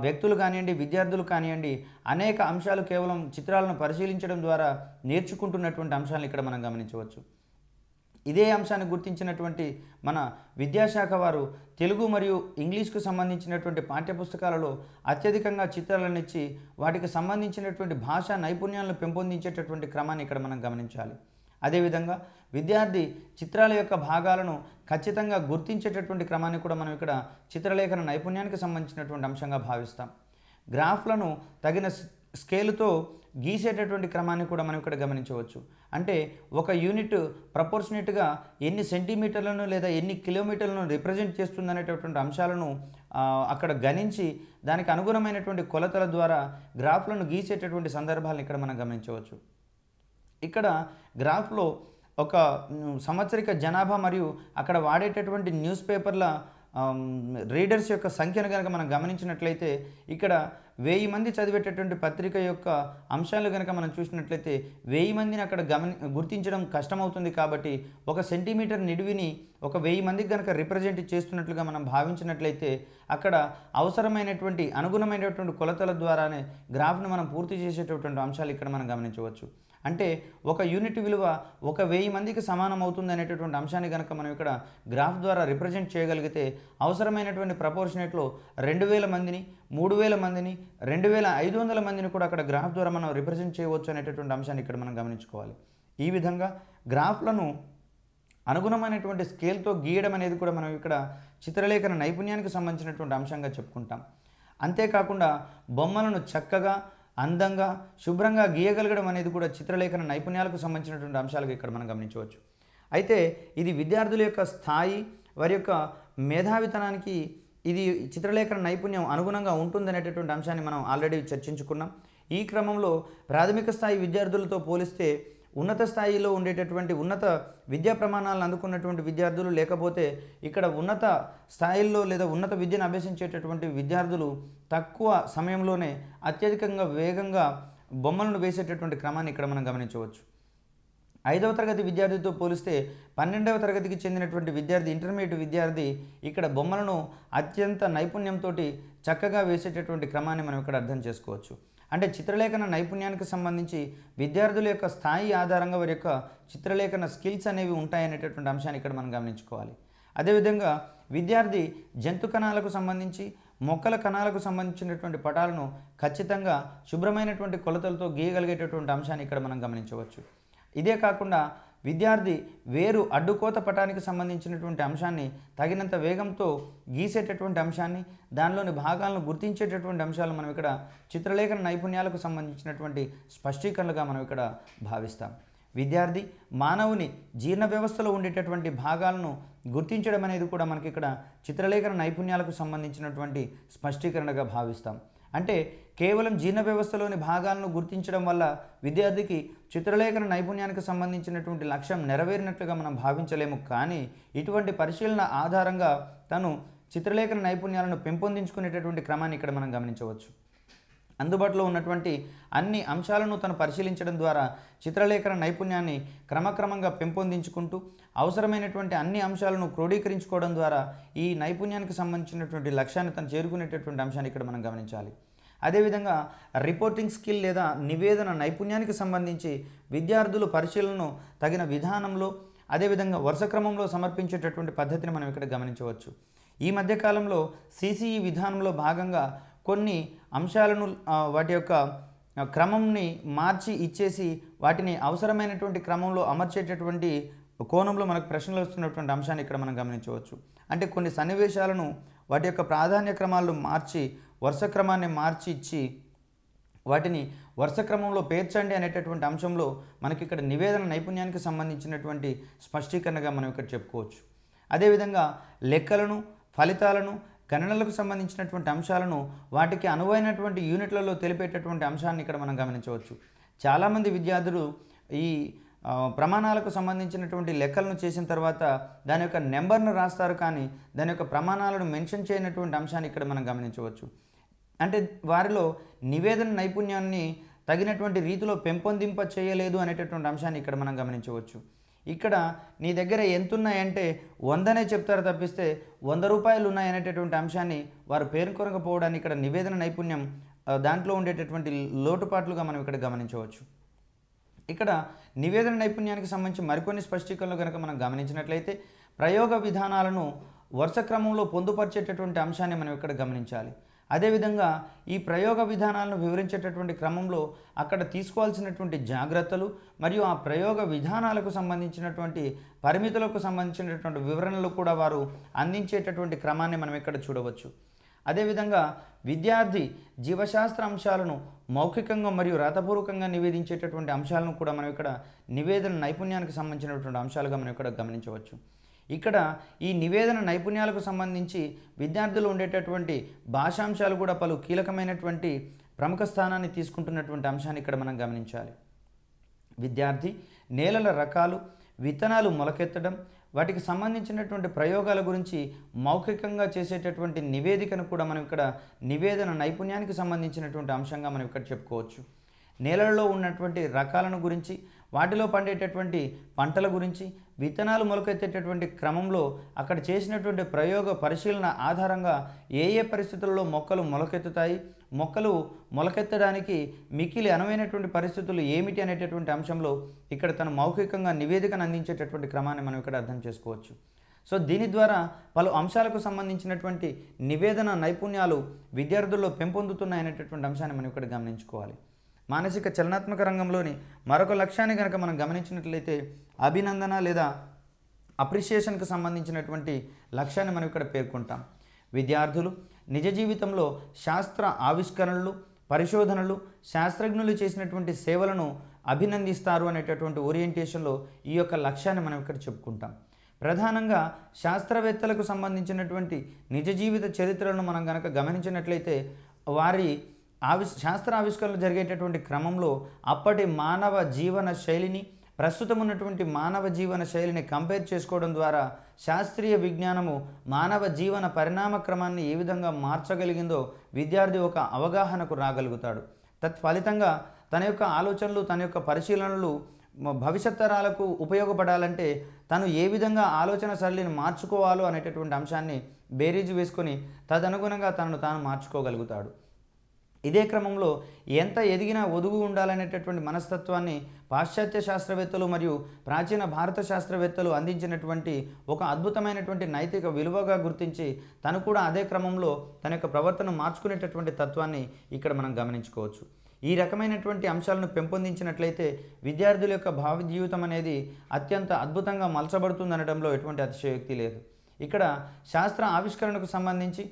వ్యక్తులు కానివ్వండి విద్యార్థులు కానివ్వండి అనేక అంశాలు కేవలం చిత్రాలను పరిశీలించడం ద్వారా నేర్చుకుంటున్నటువంటి అంశాలను ఇక్కడ మనం గమనించవచ్చు ఇదే అంశాన్ని గుర్తించినటువంటి మన విద్యాశాఖ వారు తెలుగు మరియు ఇంగ్లీష్కు సంబంధించినటువంటి పాఠ్యపుస్తకాలలో అత్యధికంగా చిత్రాలను ఇచ్చి వాటికి సంబంధించినటువంటి భాషా నైపుణ్యాలను పెంపొందించేటటువంటి క్రమాన్ని ఇక్కడ మనం గమనించాలి అదేవిధంగా విద్యార్థి చిత్రాల యొక్క భాగాలను ఖచ్చితంగా గుర్తించేటటువంటి క్రమాన్ని కూడా మనం ఇక్కడ చిత్రలేఖన నైపుణ్యానికి సంబంధించినటువంటి అంశంగా భావిస్తాం గ్రాఫ్లను తగిన స్కేలుతో గీసేటటువంటి క్రమాన్ని కూడా మనం ఇక్కడ గమనించవచ్చు అంటే ఒక యూనిట్ ప్రపోర్షనేట్గా ఎన్ని సెంటీమీటర్లను లేదా ఎన్ని కిలోమీటర్లను రిప్రజెంట్ చేస్తుందనేటటువంటి అంశాలను అక్కడ గణించి దానికి అనుగుణమైనటువంటి కొలతల ద్వారా గ్రాఫ్లను గీసేటటువంటి సందర్భాలను ఇక్కడ మనం గమనించవచ్చు ఇక్కడ గ్రాఫ్లో ఒక సంవత్సరిక జనాభా మరియు అక్కడ వాడేటటువంటి న్యూస్ పేపర్ల రీడర్స్ యొక్క సంఖ్యను కనుక మనం గమనించినట్లయితే ఇక్కడ వెయ్యి మంది చదివేటటువంటి పత్రిక యొక్క అంశాలు కనుక మనం చూసినట్లయితే వెయ్యి మందిని అక్కడ గమని గుర్తించడం కష్టమవుతుంది కాబట్టి ఒక సెంటీమీటర్ నిడివిని ఒక వెయ్యి మందికి కనుక రిప్రజెంట్ చేస్తున్నట్లుగా మనం భావించినట్లయితే అక్కడ అవసరమైనటువంటి అనుగుణమైనటువంటి కొలతల ద్వారానే గ్రాఫ్ను మనం పూర్తి చేసేటటువంటి అంశాలు ఇక్కడ మనం గమనించవచ్చు అంటే ఒక యూనిట్ విలువ ఒక వెయ్యి మందికి సమానం అవుతుంది అనేటటువంటి అంశాన్ని కనుక మనం ఇక్కడ గ్రాఫ్ ద్వారా రిప్రజెంట్ చేయగలిగితే అవసరమైనటువంటి ప్రపోర్షనేట్లో రెండు వేల మందిని మూడు వేల మందిని రెండు వేల ఐదు వందల మందిని కూడా అక్కడ గ్రాఫ్ ద్వారా మనం రిప్రజెంట్ చేయవచ్చు అనేటటువంటి అంశాన్ని ఇక్కడ మనం గమనించుకోవాలి ఈ విధంగా గ్రాఫ్లను అనుగుణమైనటువంటి స్కేల్తో గీయడం అనేది కూడా మనం ఇక్కడ చిత్రలేఖన నైపుణ్యానికి సంబంధించినటువంటి అంశంగా చెప్పుకుంటాం అంతేకాకుండా బొమ్మలను చక్కగా అందంగా శుభ్రంగా గీయగలగడం అనేది కూడా చిత్రలేఖన నైపుణ్యాలకు సంబంధించినటువంటి అంశాలకు ఇక్కడ మనం గమనించవచ్చు అయితే ఇది విద్యార్థుల యొక్క స్థాయి వారి యొక్క మేధావితనానికి ఇది చిత్రలేఖన నైపుణ్యం అనుగుణంగా ఉంటుందనేటటువంటి అంశాన్ని మనం ఆల్రెడీ చర్చించుకున్నాం ఈ క్రమంలో ప్రాథమిక స్థాయి విద్యార్థులతో పోలిస్తే ఉన్నత స్థాయిలో ఉండేటటువంటి ఉన్నత విద్యా ప్రమాణాలను అందుకున్నటువంటి విద్యార్థులు లేకపోతే ఇక్కడ ఉన్నత స్థాయిల్లో లేదా ఉన్నత విద్యను అభ్యసించేటటువంటి విద్యార్థులు తక్కువ సమయంలోనే అత్యధికంగా వేగంగా బొమ్మలను వేసేటటువంటి క్రమాన్ని ఇక్కడ మనం గమనించవచ్చు ఐదవ తరగతి విద్యార్థితో పోలిస్తే పన్నెండవ తరగతికి చెందినటువంటి విద్యార్థి ఇంటర్మీడియట్ విద్యార్థి ఇక్కడ బొమ్మలను అత్యంత నైపుణ్యంతో చక్కగా వేసేటటువంటి క్రమాన్ని మనం ఇక్కడ అర్థం చేసుకోవచ్చు అంటే చిత్రలేఖన నైపుణ్యానికి సంబంధించి విద్యార్థుల యొక్క స్థాయి ఆధారంగా వారి యొక్క చిత్రలేఖన స్కిల్స్ అనేవి ఉంటాయనేటటువంటి అంశాన్ని ఇక్కడ మనం గమనించుకోవాలి అదేవిధంగా విద్యార్థి జంతు కణాలకు సంబంధించి మొక్కల కణాలకు సంబంధించినటువంటి పటాలను ఖచ్చితంగా శుభ్రమైనటువంటి కొలతలతో గీయగలిగేటటువంటి అంశాన్ని ఇక్కడ మనం గమనించవచ్చు ఇదే కాకుండా విద్యార్థి వేరు అడ్డుకోత పటానికి సంబంధించినటువంటి అంశాన్ని తగినంత వేగంతో గీసేటటువంటి అంశాన్ని దానిలోని భాగాలను గుర్తించేటటువంటి అంశాలు మనం ఇక్కడ చిత్రలేఖన నైపుణ్యాలకు సంబంధించినటువంటి స్పష్టీకరణలుగా మనం ఇక్కడ భావిస్తాం విద్యార్థి మానవుని జీర్ణ వ్యవస్థలో ఉండేటటువంటి భాగాలను గుర్తించడం అనేది కూడా మనకి ఇక్కడ చిత్రలేఖన నైపుణ్యాలకు సంబంధించినటువంటి స్పష్టీకరణగా భావిస్తాం అంటే కేవలం జీర్ణ వ్యవస్థలోని భాగాలను గుర్తించడం వల్ల విద్యార్థికి చిత్రలేఖన నైపుణ్యానికి సంబంధించినటువంటి లక్ష్యం నెరవేరినట్లుగా మనం భావించలేము కానీ ఇటువంటి పరిశీలన ఆధారంగా తను చిత్రలేఖన నైపుణ్యాలను పెంపొందించుకునేటటువంటి క్రమాన్ని ఇక్కడ మనం గమనించవచ్చు అందుబాటులో ఉన్నటువంటి అన్ని అంశాలను తను పరిశీలించడం ద్వారా చిత్రలేఖన నైపుణ్యాన్ని క్రమక్రమంగా పెంపొందించుకుంటూ అవసరమైనటువంటి అన్ని అంశాలను క్రోడీకరించుకోవడం ద్వారా ఈ నైపుణ్యానికి సంబంధించినటువంటి లక్ష్యాన్ని తను చేరుకునేటటువంటి అంశాన్ని ఇక్కడ మనం గమనించాలి అదేవిధంగా రిపోర్టింగ్ స్కిల్ లేదా నివేదన నైపుణ్యానికి సంబంధించి విద్యార్థులు పరిశీలనను తగిన విధానంలో అదేవిధంగా వరుస క్రమంలో సమర్పించేటటువంటి పద్ధతిని మనం ఇక్కడ గమనించవచ్చు ఈ మధ్యకాలంలో సిసిఈ విధానంలో భాగంగా కొన్ని అంశాలను వాటి యొక్క క్రమంని మార్చి ఇచ్చేసి వాటిని అవసరమైనటువంటి క్రమంలో అమర్చేటటువంటి కోణంలో మనకు ప్రశ్నలు వస్తున్నటువంటి అంశాన్ని ఇక్కడ మనం గమనించవచ్చు అంటే కొన్ని సన్నివేశాలను వాటి యొక్క ప్రాధాన్య క్రమాలను మార్చి వరుసక్రమాన్ని మార్చి ఇచ్చి వాటిని వరుస క్రమంలో పేర్చండి అనేటటువంటి అంశంలో మనకి ఇక్కడ నివేదన నైపుణ్యానికి సంబంధించినటువంటి స్పష్టీకరణగా మనం ఇక్కడ చెప్పుకోవచ్చు అదేవిధంగా లెక్కలను ఫలితాలను గణనలకు సంబంధించినటువంటి అంశాలను వాటికి అనువైనటువంటి యూనిట్లలో తెలిపేటటువంటి అంశాన్ని ఇక్కడ మనం గమనించవచ్చు చాలామంది విద్యార్థులు ఈ ప్రమాణాలకు సంబంధించినటువంటి లెక్కలను చేసిన తర్వాత దాని యొక్క నెంబర్ను రాస్తారు కానీ దాని యొక్క ప్రమాణాలను మెన్షన్ చేయనటువంటి అంశాన్ని ఇక్కడ మనం గమనించవచ్చు అంటే వారిలో నివేదన నైపుణ్యాన్ని తగినటువంటి రీతిలో పెంపొందింప చేయలేదు అనేటటువంటి అంశాన్ని ఇక్కడ మనం గమనించవచ్చు ఇక్కడ నీ దగ్గర ఎంతున్నాయంటే వందనే చెప్తారు తప్పిస్తే వంద రూపాయలు ఉన్నాయి అనేటటువంటి అంశాన్ని వారు పేర్కొనకపోవడానికి ఇక్కడ నివేదన నైపుణ్యం దాంట్లో ఉండేటటువంటి లోటుపాట్లుగా మనం ఇక్కడ గమనించవచ్చు ఇక్కడ నివేదన నైపుణ్యానికి సంబంధించి మరికొన్ని స్పష్టీకరణలు కనుక మనం గమనించినట్లయితే ప్రయోగ విధానాలను వరుస క్రమంలో పొందుపరిచేటటువంటి అంశాన్ని మనం ఇక్కడ గమనించాలి అదేవిధంగా ఈ ప్రయోగ విధానాలను వివరించేటటువంటి క్రమంలో అక్కడ తీసుకోవాల్సినటువంటి జాగ్రత్తలు మరియు ఆ ప్రయోగ విధానాలకు సంబంధించినటువంటి పరిమితులకు సంబంధించినటువంటి వివరణలు కూడా వారు అందించేటటువంటి క్రమాన్ని మనం ఇక్కడ చూడవచ్చు అదేవిధంగా విద్యార్థి జీవశాస్త్ర అంశాలను మౌఖికంగా మరియు రాతపూర్వకంగా నివేదించేటటువంటి అంశాలను కూడా మనం ఇక్కడ నివేదన నైపుణ్యానికి సంబంధించినటువంటి అంశాలుగా మనం ఇక్కడ గమనించవచ్చు ఇక్కడ ఈ నివేదన నైపుణ్యాలకు సంబంధించి విద్యార్థులు ఉండేటటువంటి భాషాంశాలు కూడా పలు కీలకమైనటువంటి ప్రముఖ స్థానాన్ని తీసుకుంటున్నటువంటి అంశాన్ని ఇక్కడ మనం గమనించాలి విద్యార్థి నేలల రకాలు విత్తనాలు మొలకెత్తడం వాటికి సంబంధించినటువంటి ప్రయోగాల గురించి మౌఖికంగా చేసేటటువంటి నివేదికను కూడా మనం ఇక్కడ నివేదన నైపుణ్యానికి సంబంధించినటువంటి అంశంగా మనం ఇక్కడ చెప్పుకోవచ్చు నేలల్లో ఉన్నటువంటి రకాలను గురించి వాటిలో పండేటటువంటి పంటల గురించి విత్తనాలు మొలకెత్తేటటువంటి క్రమంలో అక్కడ చేసినటువంటి ప్రయోగ పరిశీలన ఆధారంగా ఏ ఏ పరిస్థితుల్లో మొక్కలు మొలకెత్తుతాయి మొక్కలు మొలకెత్తడానికి మికిలి అనువైనటువంటి పరిస్థితులు ఏమిటి అనేటటువంటి అంశంలో ఇక్కడ తన మౌఖికంగా నివేదికను అందించేటటువంటి క్రమాన్ని మనం ఇక్కడ అర్థం చేసుకోవచ్చు సో దీని ద్వారా పలు అంశాలకు సంబంధించినటువంటి నివేదన నైపుణ్యాలు విద్యార్థుల్లో పెంపొందుతున్నాయనేటటువంటి అంశాన్ని మనం ఇక్కడ గమనించుకోవాలి మానసిక చలనాత్మక రంగంలోని మరొక లక్ష్యాన్ని కనుక మనం గమనించినట్లయితే అభినందన లేదా అప్రిషియేషన్కు సంబంధించినటువంటి లక్ష్యాన్ని మనం ఇక్కడ పేర్కొంటాం విద్యార్థులు నిజ జీవితంలో శాస్త్ర ఆవిష్కరణలు పరిశోధనలు శాస్త్రజ్ఞులు చేసినటువంటి సేవలను అభినందిస్తారు అనేటటువంటి ఓరియంటేషన్లో ఈ యొక్క లక్ష్యాన్ని మనం ఇక్కడ చెప్పుకుంటాం ప్రధానంగా శాస్త్రవేత్తలకు సంబంధించినటువంటి నిజ జీవిత చరిత్రలను మనం కనుక గమనించినట్లయితే వారి ఆవిష్ శాస్త్ర ఆవిష్కరణలు జరిగేటటువంటి క్రమంలో అప్పటి మానవ జీవన శైలిని ప్రస్తుతం ఉన్నటువంటి మానవ జీవన శైలిని కంపేర్ చేసుకోవడం ద్వారా శాస్త్రీయ విజ్ఞానము మానవ జీవన పరిణామ క్రమాన్ని ఏ విధంగా మార్చగలిగిందో విద్యార్థి ఒక అవగాహనకు రాగలుగుతాడు తత్ఫలితంగా తన యొక్క ఆలోచనలు తన యొక్క పరిశీలనలు భవిష్యత్ తరాలకు ఉపయోగపడాలంటే తను ఏ విధంగా ఆలోచన సరళిని మార్చుకోవాలో అనేటటువంటి అంశాన్ని బేరీజు వేసుకొని తదనుగుణంగా తనను తాను మార్చుకోగలుగుతాడు ఇదే క్రమంలో ఎంత ఎదిగినా ఒదుగు ఉండాలనేటటువంటి మనస్తత్వాన్ని పాశ్చాత్య శాస్త్రవేత్తలు మరియు ప్రాచీన భారత శాస్త్రవేత్తలు అందించినటువంటి ఒక అద్భుతమైనటువంటి నైతిక విలువగా గుర్తించి తను కూడా అదే క్రమంలో తన యొక్క ప్రవర్తన మార్చుకునేటటువంటి తత్వాన్ని ఇక్కడ మనం గమనించుకోవచ్చు ఈ రకమైనటువంటి అంశాలను పెంపొందించినట్లయితే విద్యార్థుల యొక్క భావ జీవితం అనేది అత్యంత అద్భుతంగా మలచబడుతుందనడంలో ఎటువంటి అతిశయోక్తి లేదు ఇక్కడ శాస్త్ర ఆవిష్కరణకు సంబంధించి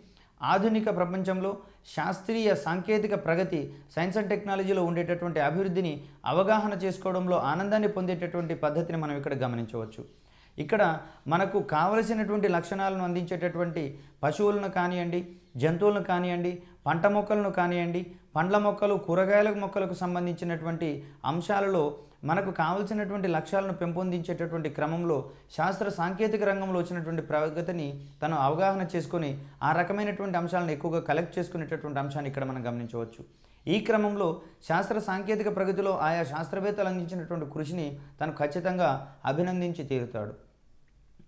ఆధునిక ప్రపంచంలో శాస్త్రీయ సాంకేతిక ప్రగతి సైన్స్ అండ్ టెక్నాలజీలో ఉండేటటువంటి అభివృద్ధిని అవగాహన చేసుకోవడంలో ఆనందాన్ని పొందేటటువంటి పద్ధతిని మనం ఇక్కడ గమనించవచ్చు ఇక్కడ మనకు కావలసినటువంటి లక్షణాలను అందించేటటువంటి పశువులను కానివ్వండి జంతువులను కానివ్వండి పంట మొక్కలను కానివ్వండి పండ్ల మొక్కలు కూరగాయల మొక్కలకు సంబంధించినటువంటి అంశాలలో మనకు కావలసినటువంటి లక్ష్యాలను పెంపొందించేటటువంటి క్రమంలో శాస్త్ర సాంకేతిక రంగంలో వచ్చినటువంటి ప్రగతిని తను అవగాహన చేసుకొని ఆ రకమైనటువంటి అంశాలను ఎక్కువగా కలెక్ట్ చేసుకునేటటువంటి అంశాన్ని ఇక్కడ మనం గమనించవచ్చు ఈ క్రమంలో శాస్త్ర సాంకేతిక ప్రగతిలో ఆయా శాస్త్రవేత్తలు అందించినటువంటి కృషిని తను ఖచ్చితంగా అభినందించి తీరుతాడు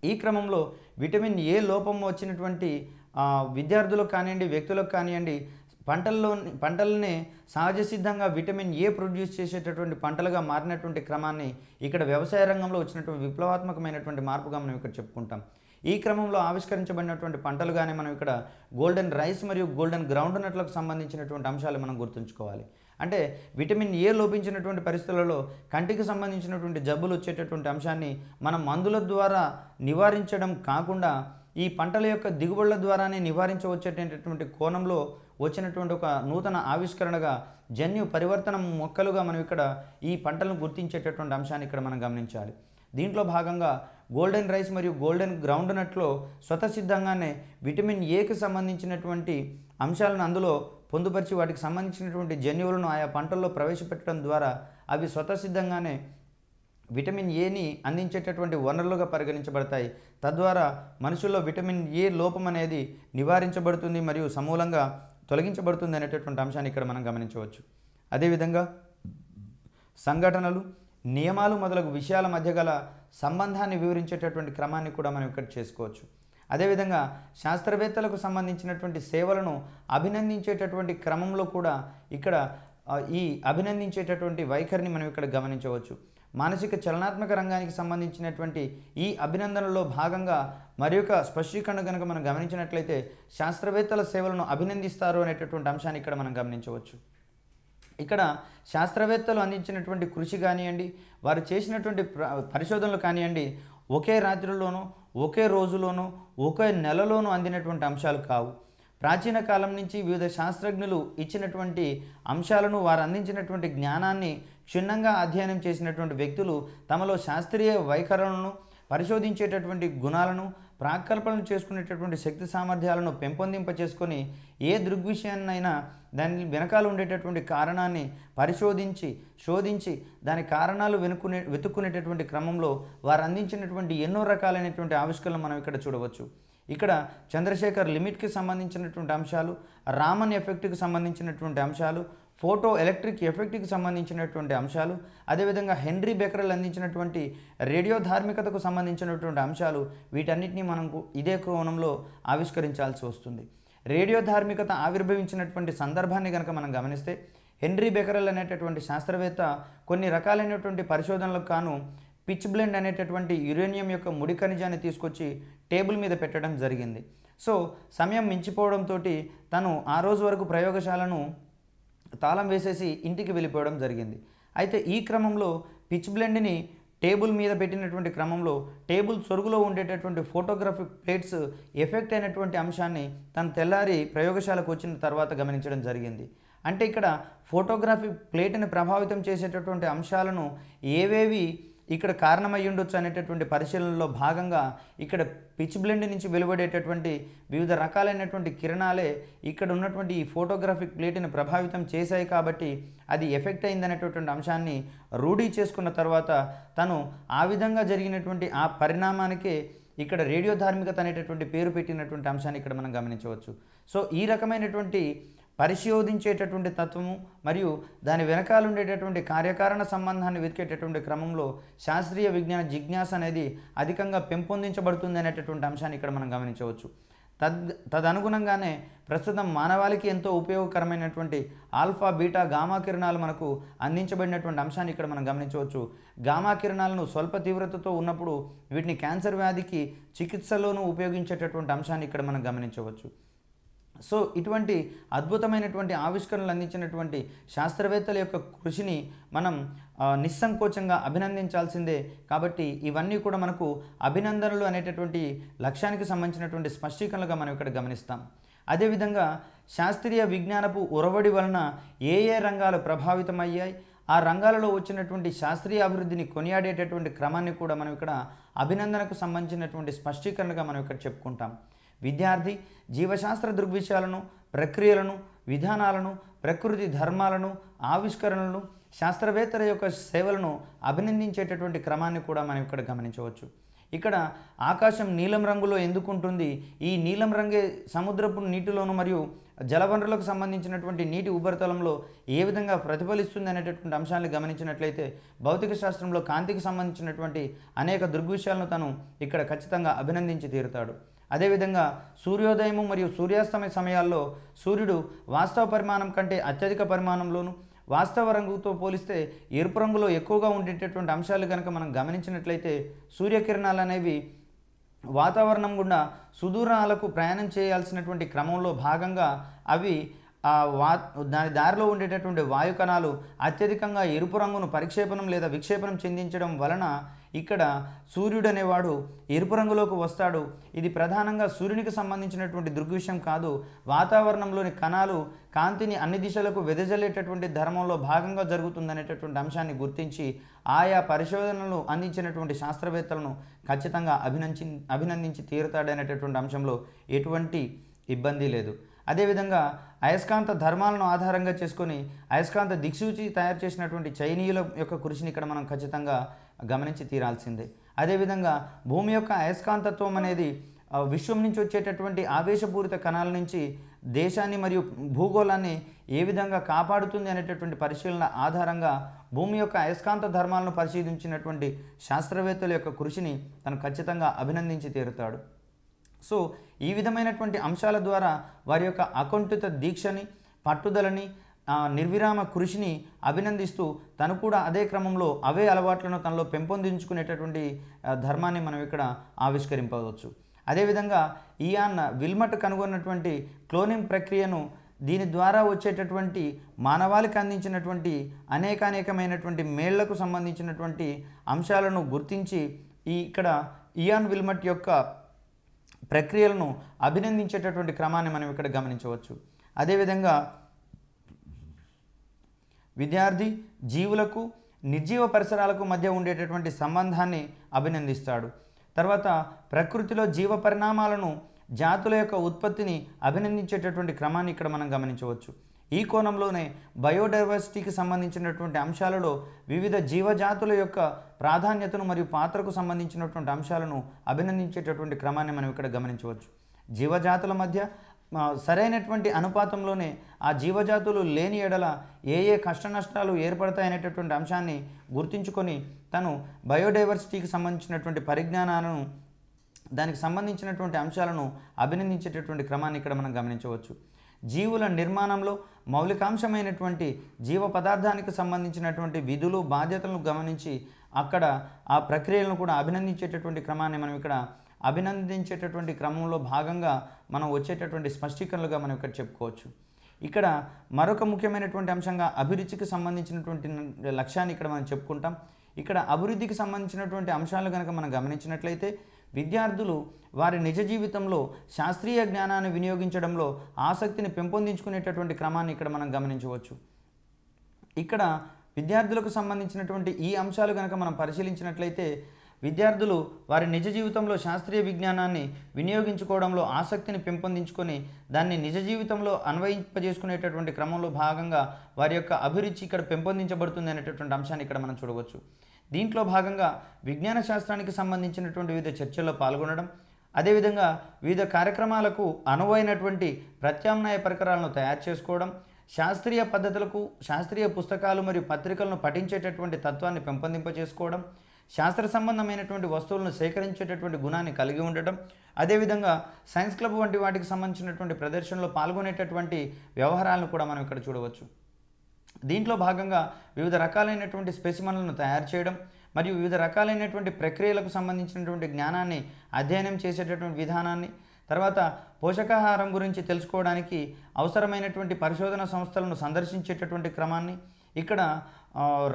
ఈ క్రమంలో విటమిన్ ఏ లోపం వచ్చినటువంటి విద్యార్థులకు కానివ్వండి వ్యక్తులకు కానివ్వండి పంటల్లో పంటలని సహజ సిద్ధంగా విటమిన్ ఏ ప్రొడ్యూస్ చేసేటటువంటి పంటలుగా మారినటువంటి క్రమాన్ని ఇక్కడ వ్యవసాయ రంగంలో వచ్చినటువంటి విప్లవాత్మకమైనటువంటి మార్పుగా మనం ఇక్కడ చెప్పుకుంటాం ఈ క్రమంలో ఆవిష్కరించబడినటువంటి పంటలుగానే మనం ఇక్కడ గోల్డెన్ రైస్ మరియు గోల్డెన్ గ్రౌండ్ నట్లకు సంబంధించినటువంటి అంశాలు మనం గుర్తుంచుకోవాలి అంటే విటమిన్ ఏ లోపించినటువంటి పరిస్థితులలో కంటికి సంబంధించినటువంటి జబ్బులు వచ్చేటటువంటి అంశాన్ని మనం మందుల ద్వారా నివారించడం కాకుండా ఈ పంటల యొక్క దిగుబడుల ద్వారానే నివారించవచ్చేటటువంటి కోణంలో వచ్చినటువంటి ఒక నూతన ఆవిష్కరణగా జన్యు పరివర్తనం మొక్కలుగా మనం ఇక్కడ ఈ పంటలను గుర్తించేటటువంటి అంశాన్ని ఇక్కడ మనం గమనించాలి దీంట్లో భాగంగా గోల్డెన్ రైస్ మరియు గోల్డెన్ గ్రౌండ్ నట్లో స్వతసిద్ధంగానే విటమిన్ ఏకి సంబంధించినటువంటి అంశాలను అందులో పొందుపరిచి వాటికి సంబంధించినటువంటి జన్యువులను ఆయా పంటల్లో ప్రవేశపెట్టడం ద్వారా అవి స్వతసిద్ధంగానే విటమిన్ ఏని అందించేటటువంటి వనరులుగా పరిగణించబడతాయి తద్వారా మనుషుల్లో విటమిన్ ఏ లోపం అనేది నివారించబడుతుంది మరియు సమూలంగా తొలగించబడుతుంది అనేటటువంటి అంశాన్ని ఇక్కడ మనం గమనించవచ్చు అదేవిధంగా సంఘటనలు నియమాలు మొదలగు విషయాల మధ్య గల సంబంధాన్ని వివరించేటటువంటి క్రమాన్ని కూడా మనం ఇక్కడ చేసుకోవచ్చు అదేవిధంగా శాస్త్రవేత్తలకు సంబంధించినటువంటి సేవలను అభినందించేటటువంటి క్రమంలో కూడా ఇక్కడ ఈ అభినందించేటటువంటి వైఖరిని మనం ఇక్కడ గమనించవచ్చు మానసిక చలనాత్మక రంగానికి సంబంధించినటువంటి ఈ అభినందనలో భాగంగా మరి యొక్క స్పష్టీకరణ కనుక మనం గమనించినట్లయితే శాస్త్రవేత్తల సేవలను అభినందిస్తారు అనేటటువంటి అంశాన్ని ఇక్కడ మనం గమనించవచ్చు ఇక్కడ శాస్త్రవేత్తలు అందించినటువంటి కృషి కానివ్వండి వారు చేసినటువంటి పరిశోధనలు కానివ్వండి ఒకే రాత్రిలోనూ ఒకే రోజులోనూ ఒకే నెలలోనూ అందినటువంటి అంశాలు కావు ప్రాచీన కాలం నుంచి వివిధ శాస్త్రజ్ఞులు ఇచ్చినటువంటి అంశాలను వారు అందించినటువంటి జ్ఞానాన్ని క్షుణ్ణంగా అధ్యయనం చేసినటువంటి వ్యక్తులు తమలో శాస్త్రీయ వైఖరులను పరిశోధించేటటువంటి గుణాలను ప్రాకల్పనలు చేసుకునేటటువంటి శక్తి సామర్థ్యాలను పెంపొందింప చేసుకొని ఏ దృగ్విషయాన్నైనా దాని వెనకాల ఉండేటటువంటి కారణాన్ని పరిశోధించి శోధించి దాని కారణాలు వెనుకునే వెతుక్కునేటటువంటి క్రమంలో వారు అందించినటువంటి ఎన్నో రకాలైనటువంటి ఆవిష్కరణలు మనం ఇక్కడ చూడవచ్చు ఇక్కడ చంద్రశేఖర్ లిమిట్కి సంబంధించినటువంటి అంశాలు రామన్ ఎఫెక్ట్కి సంబంధించినటువంటి అంశాలు ఫోటో ఎలక్ట్రిక్ ఎఫెక్ట్కి సంబంధించినటువంటి అంశాలు అదేవిధంగా హెన్రీ బెకరల్ అందించినటువంటి రేడియో ధార్మికతకు సంబంధించినటువంటి అంశాలు వీటన్నిటిని మనం ఇదే కోణంలో ఆవిష్కరించాల్సి వస్తుంది రేడియో ధార్మికత ఆవిర్భవించినటువంటి సందర్భాన్ని కనుక మనం గమనిస్తే హెన్రీ బెకరల్ అనేటటువంటి శాస్త్రవేత్త కొన్ని రకాలైనటువంటి పరిశోధనలకు కాను పిచ్ బ్లెండ్ అనేటటువంటి యురేనియం యొక్క ముడి ఖనిజాన్ని తీసుకొచ్చి టేబుల్ మీద పెట్టడం జరిగింది సో సమయం మించిపోవడంతో తను ఆ రోజు వరకు ప్రయోగశాలను తాళం వేసేసి ఇంటికి వెళ్ళిపోవడం జరిగింది అయితే ఈ క్రమంలో పిచ్ బ్లెండ్ని టేబుల్ మీద పెట్టినటువంటి క్రమంలో టేబుల్ సొరుగులో ఉండేటటువంటి ఫోటోగ్రఫీ ప్లేట్స్ ఎఫెక్ట్ అయినటువంటి అంశాన్ని తన తెల్లారి ప్రయోగశాలకు వచ్చిన తర్వాత గమనించడం జరిగింది అంటే ఇక్కడ ఫోటోగ్రఫీ ప్లేట్ని ప్రభావితం చేసేటటువంటి అంశాలను ఏవేవి ఇక్కడ కారణమై ఉండొచ్చు అనేటటువంటి పరిశీలనలో భాగంగా ఇక్కడ పిచ్ బ్లెండ్ నుంచి వెలువడేటటువంటి వివిధ రకాలైనటువంటి కిరణాలే ఇక్కడ ఉన్నటువంటి ఈ ఫోటోగ్రాఫిక్ ప్లేట్ని ప్రభావితం చేశాయి కాబట్టి అది ఎఫెక్ట్ అయిందనేటటువంటి అంశాన్ని రూఢీ చేసుకున్న తర్వాత తను ఆ విధంగా జరిగినటువంటి ఆ పరిణామానికే ఇక్కడ రేడియో ధార్మికత అనేటటువంటి పేరు పెట్టినటువంటి అంశాన్ని ఇక్కడ మనం గమనించవచ్చు సో ఈ రకమైనటువంటి పరిశోధించేటటువంటి తత్వము మరియు దాని వెనకాల ఉండేటటువంటి కార్యకారణ సంబంధాన్ని వెతికేటటువంటి క్రమంలో శాస్త్రీయ విజ్ఞాన జిజ్ఞాస అనేది అధికంగా పెంపొందించబడుతుంది అనేటటువంటి అంశాన్ని ఇక్కడ మనం గమనించవచ్చు తద్ తదనుగుణంగానే ప్రస్తుతం మానవాళికి ఎంతో ఉపయోగకరమైనటువంటి ఆల్ఫా బీటా గామా కిరణాలు మనకు అందించబడినటువంటి అంశాన్ని ఇక్కడ మనం గమనించవచ్చు గామా కిరణాలను స్వల్ప తీవ్రతతో ఉన్నప్పుడు వీటిని క్యాన్సర్ వ్యాధికి చికిత్సలోనూ ఉపయోగించేటటువంటి అంశాన్ని ఇక్కడ మనం గమనించవచ్చు సో ఇటువంటి అద్భుతమైనటువంటి ఆవిష్కరణలు అందించినటువంటి శాస్త్రవేత్తల యొక్క కృషిని మనం నిస్సంకోచంగా అభినందించాల్సిందే కాబట్టి ఇవన్నీ కూడా మనకు అభినందనలు అనేటటువంటి లక్ష్యానికి సంబంధించినటువంటి స్పష్టీకరణలుగా మనం ఇక్కడ గమనిస్తాం అదేవిధంగా శాస్త్రీయ విజ్ఞానపు ఉరవడి వలన ఏ ఏ రంగాలు ప్రభావితమయ్యాయి ఆ రంగాలలో వచ్చినటువంటి శాస్త్రీయ అభివృద్ధిని కొనియాడేటటువంటి క్రమాన్ని కూడా మనం ఇక్కడ అభినందనకు సంబంధించినటువంటి స్పష్టీకరణగా మనం ఇక్కడ చెప్పుకుంటాం విద్యార్థి జీవశాస్త్ర దృగ్విషయాలను ప్రక్రియలను విధానాలను ప్రకృతి ధర్మాలను ఆవిష్కరణలను శాస్త్రవేత్తల యొక్క సేవలను అభినందించేటటువంటి క్రమాన్ని కూడా మనం ఇక్కడ గమనించవచ్చు ఇక్కడ ఆకాశం నీలం రంగులో ఎందుకుంటుంది ఈ నీలం రంగే సముద్రపు నీటిలోను మరియు జలవనరులకు సంబంధించినటువంటి నీటి ఉపరితలంలో ఏ విధంగా ప్రతిఫలిస్తుంది అనేటటువంటి అంశాన్ని గమనించినట్లయితే భౌతిక శాస్త్రంలో కాంతికి సంబంధించినటువంటి అనేక దృగ్విషయాలను తను ఇక్కడ ఖచ్చితంగా అభినందించి తీరుతాడు అదేవిధంగా సూర్యోదయము మరియు సూర్యాస్తమయ సమయాల్లో సూర్యుడు వాస్తవ పరిమాణం కంటే అత్యధిక పరిమాణంలోను వాస్తవ రంగుతో పోలిస్తే ఎరుపు రంగులో ఎక్కువగా ఉండేటటువంటి అంశాలు కనుక మనం గమనించినట్లయితే సూర్యకిరణాలు అనేవి వాతావరణం గుండా సుదూరాలకు ప్రయాణం చేయాల్సినటువంటి క్రమంలో భాగంగా అవి ఆ వా దాని దారిలో ఉండేటటువంటి వాయు కణాలు అత్యధికంగా ఎరుపు రంగును పరిక్షేపణం లేదా విక్షేపణం చెందించడం వలన ఇక్కడ సూర్యుడు అనేవాడు ఎరుపు రంగులోకి వస్తాడు ఇది ప్రధానంగా సూర్యునికి సంబంధించినటువంటి దృగ్విషయం కాదు వాతావరణంలోని కణాలు కాంతిని అన్ని దిశలకు వెదజల్లేటటువంటి ధర్మంలో భాగంగా జరుగుతుందనేటటువంటి అంశాన్ని గుర్తించి ఆయా పరిశోధనలు అందించినటువంటి శాస్త్రవేత్తలను ఖచ్చితంగా అభినంచి అభినందించి తీరుతాడనేటటువంటి అంశంలో ఎటువంటి ఇబ్బంది లేదు అదేవిధంగా అయస్కాంత ధర్మాలను ఆధారంగా చేసుకొని అయస్కాంత దిక్సూచి తయారు చేసినటువంటి చైనీయుల యొక్క కృషిని ఇక్కడ మనం ఖచ్చితంగా గమనించి తీరాల్సిందే అదేవిధంగా భూమి యొక్క అయస్కాంతత్వం అనేది విశ్వం నుంచి వచ్చేటటువంటి ఆవేశపూరిత కణాల నుంచి దేశాన్ని మరియు భూగోళాన్ని ఏ విధంగా కాపాడుతుంది అనేటటువంటి పరిశీలన ఆధారంగా భూమి యొక్క అయస్కాంత ధర్మాలను పరిశీలించినటువంటి శాస్త్రవేత్తల యొక్క కృషిని తను ఖచ్చితంగా అభినందించి తీరుతాడు సో ఈ విధమైనటువంటి అంశాల ద్వారా వారి యొక్క అకుంఠిత దీక్షని పట్టుదలని నిర్విరామ కృషిని అభినందిస్తూ తను కూడా అదే క్రమంలో అవే అలవాట్లను తనలో పెంపొందించుకునేటటువంటి ధర్మాన్ని మనం ఇక్కడ ఆవిష్కరింపవచ్చు అదేవిధంగా ఈయాన్ విల్మట్ కనుగొన్నటువంటి క్లోనింగ్ ప్రక్రియను దీని ద్వారా వచ్చేటటువంటి మానవాళికి అందించినటువంటి అనేకానేకమైనటువంటి మేళ్లకు సంబంధించినటువంటి అంశాలను గుర్తించి ఈ ఇక్కడ ఇయాన్ విల్మట్ యొక్క ప్రక్రియలను అభినందించేటటువంటి క్రమాన్ని మనం ఇక్కడ గమనించవచ్చు అదేవిధంగా విద్యార్థి జీవులకు నిర్జీవ పరిసరాలకు మధ్య ఉండేటటువంటి సంబంధాన్ని అభినందిస్తాడు తర్వాత ప్రకృతిలో జీవ పరిణామాలను జాతుల యొక్క ఉత్పత్తిని అభినందించేటటువంటి క్రమాన్ని ఇక్కడ మనం గమనించవచ్చు ఈ కోణంలోనే బయోడైవర్సిటీకి సంబంధించినటువంటి అంశాలలో వివిధ జీవజాతుల యొక్క ప్రాధాన్యతను మరియు పాత్రకు సంబంధించినటువంటి అంశాలను అభినందించేటటువంటి క్రమాన్ని మనం ఇక్కడ గమనించవచ్చు జీవజాతుల మధ్య సరైనటువంటి అనుపాతంలోనే ఆ జీవజాతులు లేని ఎడల ఏ ఏ కష్ట నష్టాలు ఏర్పడతాయనేటటువంటి అంశాన్ని గుర్తించుకొని తను బయోడైవర్సిటీకి సంబంధించినటువంటి పరిజ్ఞానాలను దానికి సంబంధించినటువంటి అంశాలను అభినందించేటటువంటి క్రమాన్ని ఇక్కడ మనం గమనించవచ్చు జీవుల నిర్మాణంలో మౌలికాంశమైనటువంటి జీవ పదార్థానికి సంబంధించినటువంటి విధులు బాధ్యతలను గమనించి అక్కడ ఆ ప్రక్రియలను కూడా అభినందించేటటువంటి క్రమాన్ని మనం ఇక్కడ అభినందించేటటువంటి క్రమంలో భాగంగా మనం వచ్చేటటువంటి స్పష్టీకరణలుగా మనం ఇక్కడ చెప్పుకోవచ్చు ఇక్కడ మరొక ముఖ్యమైనటువంటి అంశంగా అభిరుచికి సంబంధించినటువంటి లక్ష్యాన్ని ఇక్కడ మనం చెప్పుకుంటాం ఇక్కడ అభివృద్ధికి సంబంధించినటువంటి అంశాలు కనుక మనం గమనించినట్లయితే విద్యార్థులు వారి నిజ జీవితంలో శాస్త్రీయ జ్ఞానాన్ని వినియోగించడంలో ఆసక్తిని పెంపొందించుకునేటటువంటి క్రమాన్ని ఇక్కడ మనం గమనించవచ్చు ఇక్కడ విద్యార్థులకు సంబంధించినటువంటి ఈ అంశాలు కనుక మనం పరిశీలించినట్లయితే విద్యార్థులు వారి నిజ జీవితంలో శాస్త్రీయ విజ్ఞానాన్ని వినియోగించుకోవడంలో ఆసక్తిని పెంపొందించుకొని దాన్ని నిజ జీవితంలో అన్వయింపజేసుకునేటటువంటి క్రమంలో భాగంగా వారి యొక్క అభిరుచి ఇక్కడ పెంపొందించబడుతుంది అనేటటువంటి అంశాన్ని ఇక్కడ మనం చూడవచ్చు దీంట్లో భాగంగా విజ్ఞాన శాస్త్రానికి సంబంధించినటువంటి వివిధ చర్చల్లో పాల్గొనడం అదేవిధంగా వివిధ కార్యక్రమాలకు అనువైనటువంటి ప్రత్యామ్నాయ పరికరాలను తయారు చేసుకోవడం శాస్త్రీయ పద్ధతులకు శాస్త్రీయ పుస్తకాలు మరియు పత్రికలను పఠించేటటువంటి తత్వాన్ని పెంపొందింపజేసుకోవడం శాస్త్ర సంబంధమైనటువంటి వస్తువులను సేకరించేటటువంటి గుణాన్ని కలిగి ఉండటం అదేవిధంగా సైన్స్ క్లబ్ వంటి వాటికి సంబంధించినటువంటి ప్రదర్శనలో పాల్గొనేటటువంటి వ్యవహారాలను కూడా మనం ఇక్కడ చూడవచ్చు దీంట్లో భాగంగా వివిధ రకాలైనటువంటి స్పెసిమన్లను తయారు చేయడం మరియు వివిధ రకాలైనటువంటి ప్రక్రియలకు సంబంధించినటువంటి జ్ఞానాన్ని అధ్యయనం చేసేటటువంటి విధానాన్ని తర్వాత పోషకాహారం గురించి తెలుసుకోవడానికి అవసరమైనటువంటి పరిశోధన సంస్థలను సందర్శించేటటువంటి క్రమాన్ని ఇక్కడ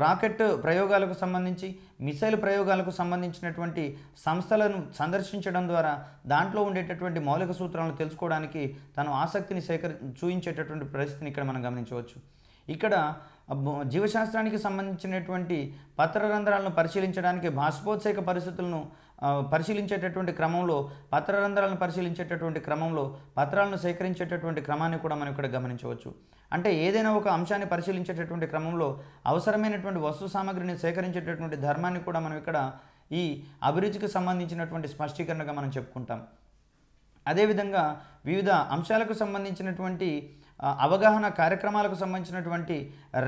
రాకెట్ ప్రయోగాలకు సంబంధించి మిసైల్ ప్రయోగాలకు సంబంధించినటువంటి సంస్థలను సందర్శించడం ద్వారా దాంట్లో ఉండేటటువంటి మౌలిక సూత్రాలను తెలుసుకోవడానికి తను ఆసక్తిని సేకరి చూపించేటటువంటి పరిస్థితిని ఇక్కడ మనం గమనించవచ్చు ఇక్కడ జీవశాస్త్రానికి సంబంధించినటువంటి పత్ర రంధ్రాలను పరిశీలించడానికి బాష్పోత్సేక పరిస్థితులను పరిశీలించేటటువంటి క్రమంలో పత్ర రంధ్రాలను పరిశీలించేటటువంటి క్రమంలో పత్రాలను సేకరించేటటువంటి క్రమాన్ని కూడా మనం ఇక్కడ గమనించవచ్చు అంటే ఏదైనా ఒక అంశాన్ని పరిశీలించేటటువంటి క్రమంలో అవసరమైనటువంటి వస్తు సామాగ్రిని సేకరించేటటువంటి ధర్మాన్ని కూడా మనం ఇక్కడ ఈ అభిరుచికి సంబంధించినటువంటి స్పష్టీకరణగా మనం చెప్పుకుంటాం అదేవిధంగా వివిధ అంశాలకు సంబంధించినటువంటి అవగాహన కార్యక్రమాలకు సంబంధించినటువంటి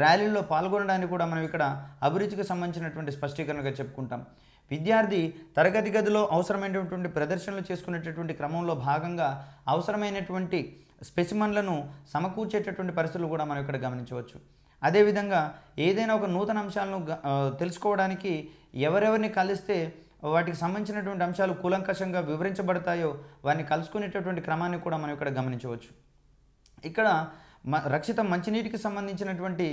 ర్యాలీల్లో పాల్గొనడానికి కూడా మనం ఇక్కడ అభిరుచికి సంబంధించినటువంటి స్పష్టీకరణగా చెప్పుకుంటాం విద్యార్థి తరగతి గదిలో అవసరమైనటువంటి ప్రదర్శనలు చేసుకునేటటువంటి క్రమంలో భాగంగా అవసరమైనటువంటి స్పెసిమన్లను సమకూర్చేటటువంటి పరిస్థితులు కూడా మనం ఇక్కడ గమనించవచ్చు అదేవిధంగా ఏదైనా ఒక నూతన అంశాలను తెలుసుకోవడానికి ఎవరెవరిని కలిస్తే వాటికి సంబంధించినటువంటి అంశాలు కూలంకషంగా వివరించబడతాయో వారిని కలుసుకునేటటువంటి క్రమాన్ని కూడా మనం ఇక్కడ గమనించవచ్చు ఇక్కడ మ రక్షిత మంచినీటికి సంబంధించినటువంటి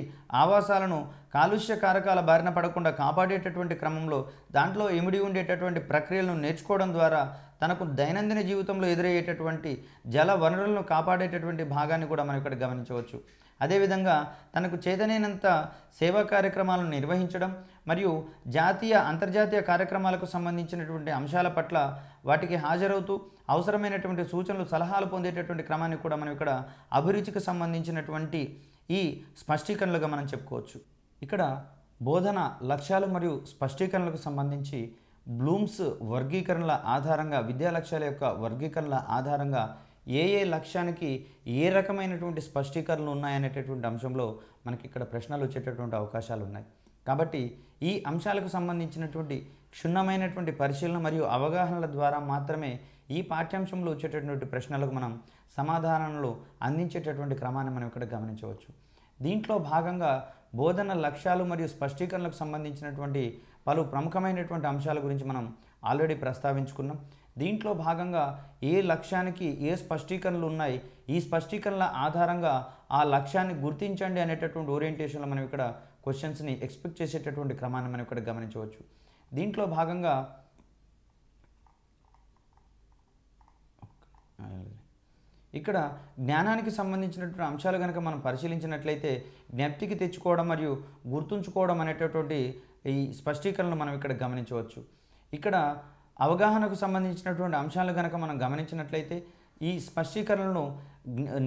ఆవాసాలను కాలుష్య కారకాల బారిన పడకుండా కాపాడేటటువంటి క్రమంలో దాంట్లో ఇమిడి ఉండేటటువంటి ప్రక్రియలను నేర్చుకోవడం ద్వారా తనకు దైనందిన జీవితంలో ఎదురయ్యేటటువంటి జల వనరులను కాపాడేటటువంటి భాగాన్ని కూడా మనం ఇక్కడ గమనించవచ్చు అదేవిధంగా తనకు చేతనైనంత సేవా కార్యక్రమాలను నిర్వహించడం మరియు జాతీయ అంతర్జాతీయ కార్యక్రమాలకు సంబంధించినటువంటి అంశాల పట్ల వాటికి హాజరవుతూ అవసరమైనటువంటి సూచనలు సలహాలు పొందేటటువంటి క్రమాన్ని కూడా మనం ఇక్కడ అభిరుచికి సంబంధించినటువంటి ఈ స్పష్టీకరణలుగా మనం చెప్పుకోవచ్చు ఇక్కడ బోధన లక్ష్యాలు మరియు స్పష్టీకరణలకు సంబంధించి బ్లూమ్స్ వర్గీకరణల ఆధారంగా విద్యా లక్ష్యాల యొక్క వర్గీకరణల ఆధారంగా ఏ ఏ లక్ష్యానికి ఏ రకమైనటువంటి స్పష్టీకరణలు ఉన్నాయనేటటువంటి అంశంలో మనకి ఇక్కడ ప్రశ్నలు వచ్చేటటువంటి అవకాశాలు ఉన్నాయి కాబట్టి ఈ అంశాలకు సంబంధించినటువంటి క్షుణ్ణమైనటువంటి పరిశీలన మరియు అవగాహనల ద్వారా మాత్రమే ఈ పాఠ్యాంశంలో వచ్చేటటువంటి ప్రశ్నలకు మనం సమాధానాలు అందించేటటువంటి క్రమాన్ని మనం ఇక్కడ గమనించవచ్చు దీంట్లో భాగంగా బోధన లక్ష్యాలు మరియు స్పష్టీకరణలకు సంబంధించినటువంటి పలు ప్రముఖమైనటువంటి అంశాల గురించి మనం ఆల్రెడీ ప్రస్తావించుకున్నాం దీంట్లో భాగంగా ఏ లక్ష్యానికి ఏ స్పష్టీకరణలు ఉన్నాయి ఈ స్పష్టీకరణల ఆధారంగా ఆ లక్ష్యాన్ని గుర్తించండి అనేటటువంటి ఓరియంటేషన్లో మనం ఇక్కడ క్వశ్చన్స్ని ఎక్స్పెక్ట్ చేసేటటువంటి క్రమాన్ని మనం ఇక్కడ గమనించవచ్చు దీంట్లో భాగంగా ఇక్కడ జ్ఞానానికి సంబంధించినటువంటి అంశాలు కనుక మనం పరిశీలించినట్లయితే జ్ఞప్తికి తెచ్చుకోవడం మరియు గుర్తుంచుకోవడం అనేటటువంటి ఈ స్పష్టీకరణలు మనం ఇక్కడ గమనించవచ్చు ఇక్కడ అవగాహనకు సంబంధించినటువంటి అంశాలు కనుక మనం గమనించినట్లయితే ఈ స్పష్టీకరణలను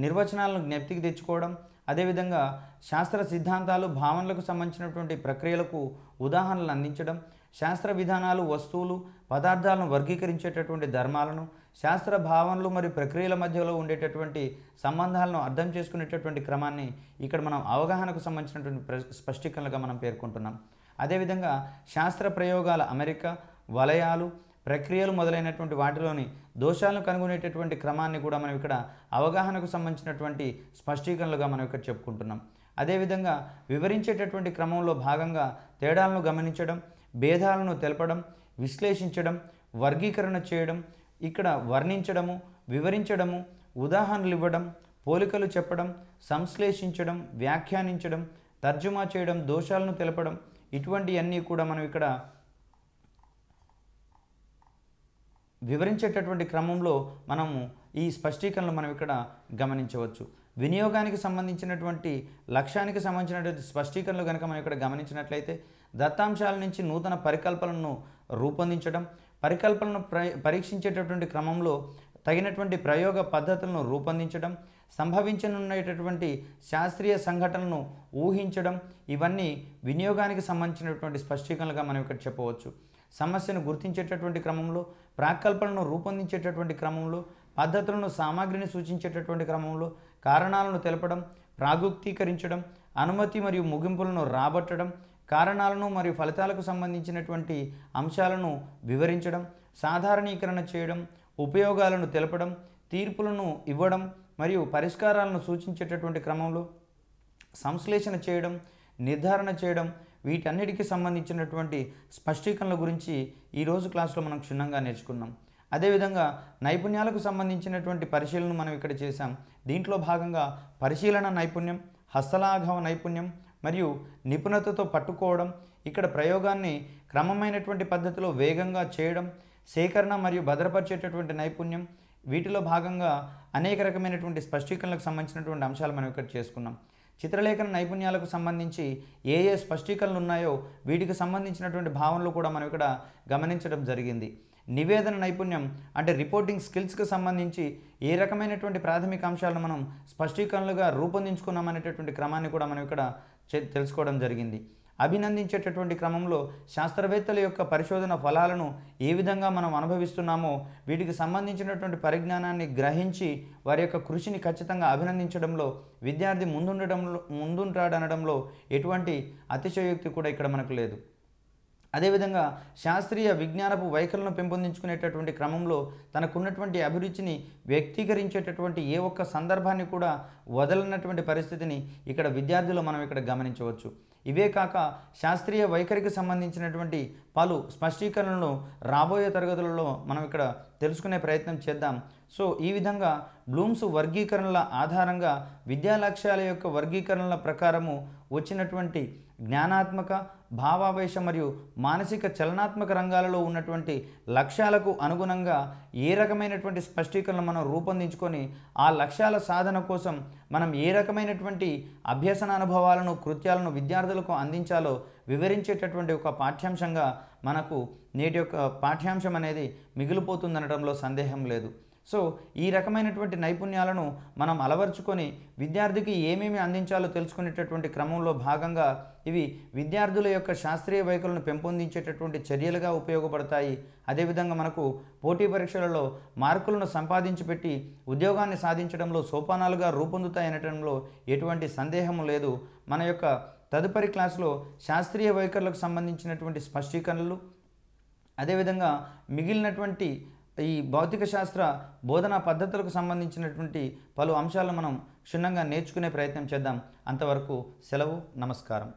నిర్వచనాలను జ్ఞప్తికి తెచ్చుకోవడం అదేవిధంగా శాస్త్ర సిద్ధాంతాలు భావనలకు సంబంధించినటువంటి ప్రక్రియలకు ఉదాహరణలు అందించడం శాస్త్ర విధానాలు వస్తువులు పదార్థాలను వర్గీకరించేటటువంటి ధర్మాలను శాస్త్ర భావనలు మరియు ప్రక్రియల మధ్యలో ఉండేటటువంటి సంబంధాలను అర్థం చేసుకునేటటువంటి క్రమాన్ని ఇక్కడ మనం అవగాహనకు సంబంధించినటువంటి స్పష్టీకరణలుగా మనం పేర్కొంటున్నాం అదేవిధంగా శాస్త్ర ప్రయోగాల అమెరికా వలయాలు ప్రక్రియలు మొదలైనటువంటి వాటిలోని దోషాలను కనుగొనేటటువంటి క్రమాన్ని కూడా మనం ఇక్కడ అవగాహనకు సంబంధించినటువంటి స్పష్టీకరణలుగా మనం ఇక్కడ చెప్పుకుంటున్నాం అదేవిధంగా వివరించేటటువంటి క్రమంలో భాగంగా తేడాలను గమనించడం భేదాలను తెలపడం విశ్లేషించడం వర్గీకరణ చేయడం ఇక్కడ వర్ణించడము వివరించడము ఉదాహరణలు ఇవ్వడం పోలికలు చెప్పడం సంశ్లేషించడం వ్యాఖ్యానించడం తర్జుమా చేయడం దోషాలను తెలపడం ఇటువంటివన్నీ కూడా మనం ఇక్కడ వివరించేటటువంటి క్రమంలో మనము ఈ స్పష్టీకరణలు మనం ఇక్కడ గమనించవచ్చు వినియోగానికి సంబంధించినటువంటి లక్ష్యానికి సంబంధించినటువంటి స్పష్టీకరణలు కనుక మనం ఇక్కడ గమనించినట్లయితే దత్తాంశాల నుంచి నూతన పరికల్పనను రూపొందించడం పరికల్పనను పరీక్షించేటటువంటి క్రమంలో తగినటువంటి ప్రయోగ పద్ధతులను రూపొందించడం సంభవించనున్నటువంటి శాస్త్రీయ సంఘటనను ఊహించడం ఇవన్నీ వినియోగానికి సంబంధించినటువంటి స్పష్టీకరణలుగా మనం ఇక్కడ చెప్పవచ్చు సమస్యను గుర్తించేటటువంటి క్రమంలో ప్రాకల్పనను రూపొందించేటటువంటి క్రమంలో పద్ధతులను సామాగ్రిని సూచించేటటువంటి క్రమంలో కారణాలను తెలపడం ప్రాగుక్తీకరించడం అనుమతి మరియు ముగింపులను రాబట్టడం కారణాలను మరియు ఫలితాలకు సంబంధించినటువంటి అంశాలను వివరించడం సాధారణీకరణ చేయడం ఉపయోగాలను తెలపడం తీర్పులను ఇవ్వడం మరియు పరిష్కారాలను సూచించేటటువంటి క్రమంలో సంశ్లేషణ చేయడం నిర్ధారణ చేయడం వీటన్నిటికీ సంబంధించినటువంటి స్పష్టీకరణల గురించి ఈరోజు క్లాస్లో మనం క్షుణ్ణంగా నేర్చుకున్నాం అదేవిధంగా నైపుణ్యాలకు సంబంధించినటువంటి పరిశీలన మనం ఇక్కడ చేశాం దీంట్లో భాగంగా పరిశీలన నైపుణ్యం హస్తలాఘవ నైపుణ్యం మరియు నిపుణతతో పట్టుకోవడం ఇక్కడ ప్రయోగాన్ని క్రమమైనటువంటి పద్ధతిలో వేగంగా చేయడం సేకరణ మరియు భద్రపరిచేటటువంటి నైపుణ్యం వీటిలో భాగంగా అనేక రకమైనటువంటి స్పష్టీకరణలకు సంబంధించినటువంటి అంశాలు మనం ఇక్కడ చేసుకున్నాం చిత్రలేఖన నైపుణ్యాలకు సంబంధించి ఏ ఏ స్పష్టీకరణలు ఉన్నాయో వీటికి సంబంధించినటువంటి భావనలు కూడా మనం ఇక్కడ గమనించడం జరిగింది నివేదన నైపుణ్యం అంటే రిపోర్టింగ్ స్కిల్స్కి సంబంధించి ఏ రకమైనటువంటి ప్రాథమిక అంశాలను మనం స్పష్టీకరణలుగా రూపొందించుకున్నామనేటటువంటి క్రమాన్ని కూడా మనం ఇక్కడ తెలుసుకోవడం జరిగింది అభినందించేటటువంటి క్రమంలో శాస్త్రవేత్తల యొక్క పరిశోధన ఫలాలను ఏ విధంగా మనం అనుభవిస్తున్నామో వీటికి సంబంధించినటువంటి పరిజ్ఞానాన్ని గ్రహించి వారి యొక్క కృషిని ఖచ్చితంగా అభినందించడంలో విద్యార్థి ముందుండడంలో ముందుంటాడనడంలో ఎటువంటి అతిశయోక్తి కూడా ఇక్కడ మనకు లేదు అదేవిధంగా శాస్త్రీయ విజ్ఞానపు వైఖరులను పెంపొందించుకునేటటువంటి క్రమంలో తనకున్నటువంటి అభిరుచిని వ్యక్తీకరించేటటువంటి ఏ ఒక్క సందర్భాన్ని కూడా వదలనటువంటి పరిస్థితిని ఇక్కడ విద్యార్థులు మనం ఇక్కడ గమనించవచ్చు ఇవే కాక శాస్త్రీయ వైఖరికి సంబంధించినటువంటి పలు స్పష్టీకరణలను రాబోయే తరగతులలో మనం ఇక్కడ తెలుసుకునే ప్రయత్నం చేద్దాం సో ఈ విధంగా బ్లూమ్స్ వర్గీకరణల ఆధారంగా విద్యా లక్ష్యాల యొక్క వర్గీకరణల ప్రకారము వచ్చినటువంటి జ్ఞానాత్మక భావావేశం మరియు మానసిక చలనాత్మక రంగాలలో ఉన్నటువంటి లక్ష్యాలకు అనుగుణంగా ఏ రకమైనటువంటి స్పష్టీకరణలు మనం రూపొందించుకొని ఆ లక్ష్యాల సాధన కోసం మనం ఏ రకమైనటువంటి అభ్యసన అనుభవాలను కృత్యాలను విద్యార్థులకు అందించాలో వివరించేటటువంటి ఒక పాఠ్యాంశంగా మనకు నేటి యొక్క పాఠ్యాంశం అనేది మిగిలిపోతుందనడంలో సందేహం లేదు సో ఈ రకమైనటువంటి నైపుణ్యాలను మనం అలవర్చుకొని విద్యార్థికి ఏమేమి అందించాలో తెలుసుకునేటటువంటి క్రమంలో భాగంగా ఇవి విద్యార్థుల యొక్క శాస్త్రీయ వైఖరులను పెంపొందించేటటువంటి చర్యలుగా ఉపయోగపడతాయి అదేవిధంగా మనకు పోటీ పరీక్షలలో మార్కులను సంపాదించి పెట్టి ఉద్యోగాన్ని సాధించడంలో సోపానాలుగా రూపొందుతాయనటంలో ఎటువంటి సందేహం లేదు మన యొక్క తదుపరి క్లాసులో శాస్త్రీయ వైఖరులకు సంబంధించినటువంటి స్పష్టీకరణలు అదేవిధంగా మిగిలినటువంటి ఈ భౌతిక శాస్త్ర బోధనా పద్ధతులకు సంబంధించినటువంటి పలు అంశాలను మనం క్షుణ్ణంగా నేర్చుకునే ప్రయత్నం చేద్దాం అంతవరకు సెలవు నమస్కారం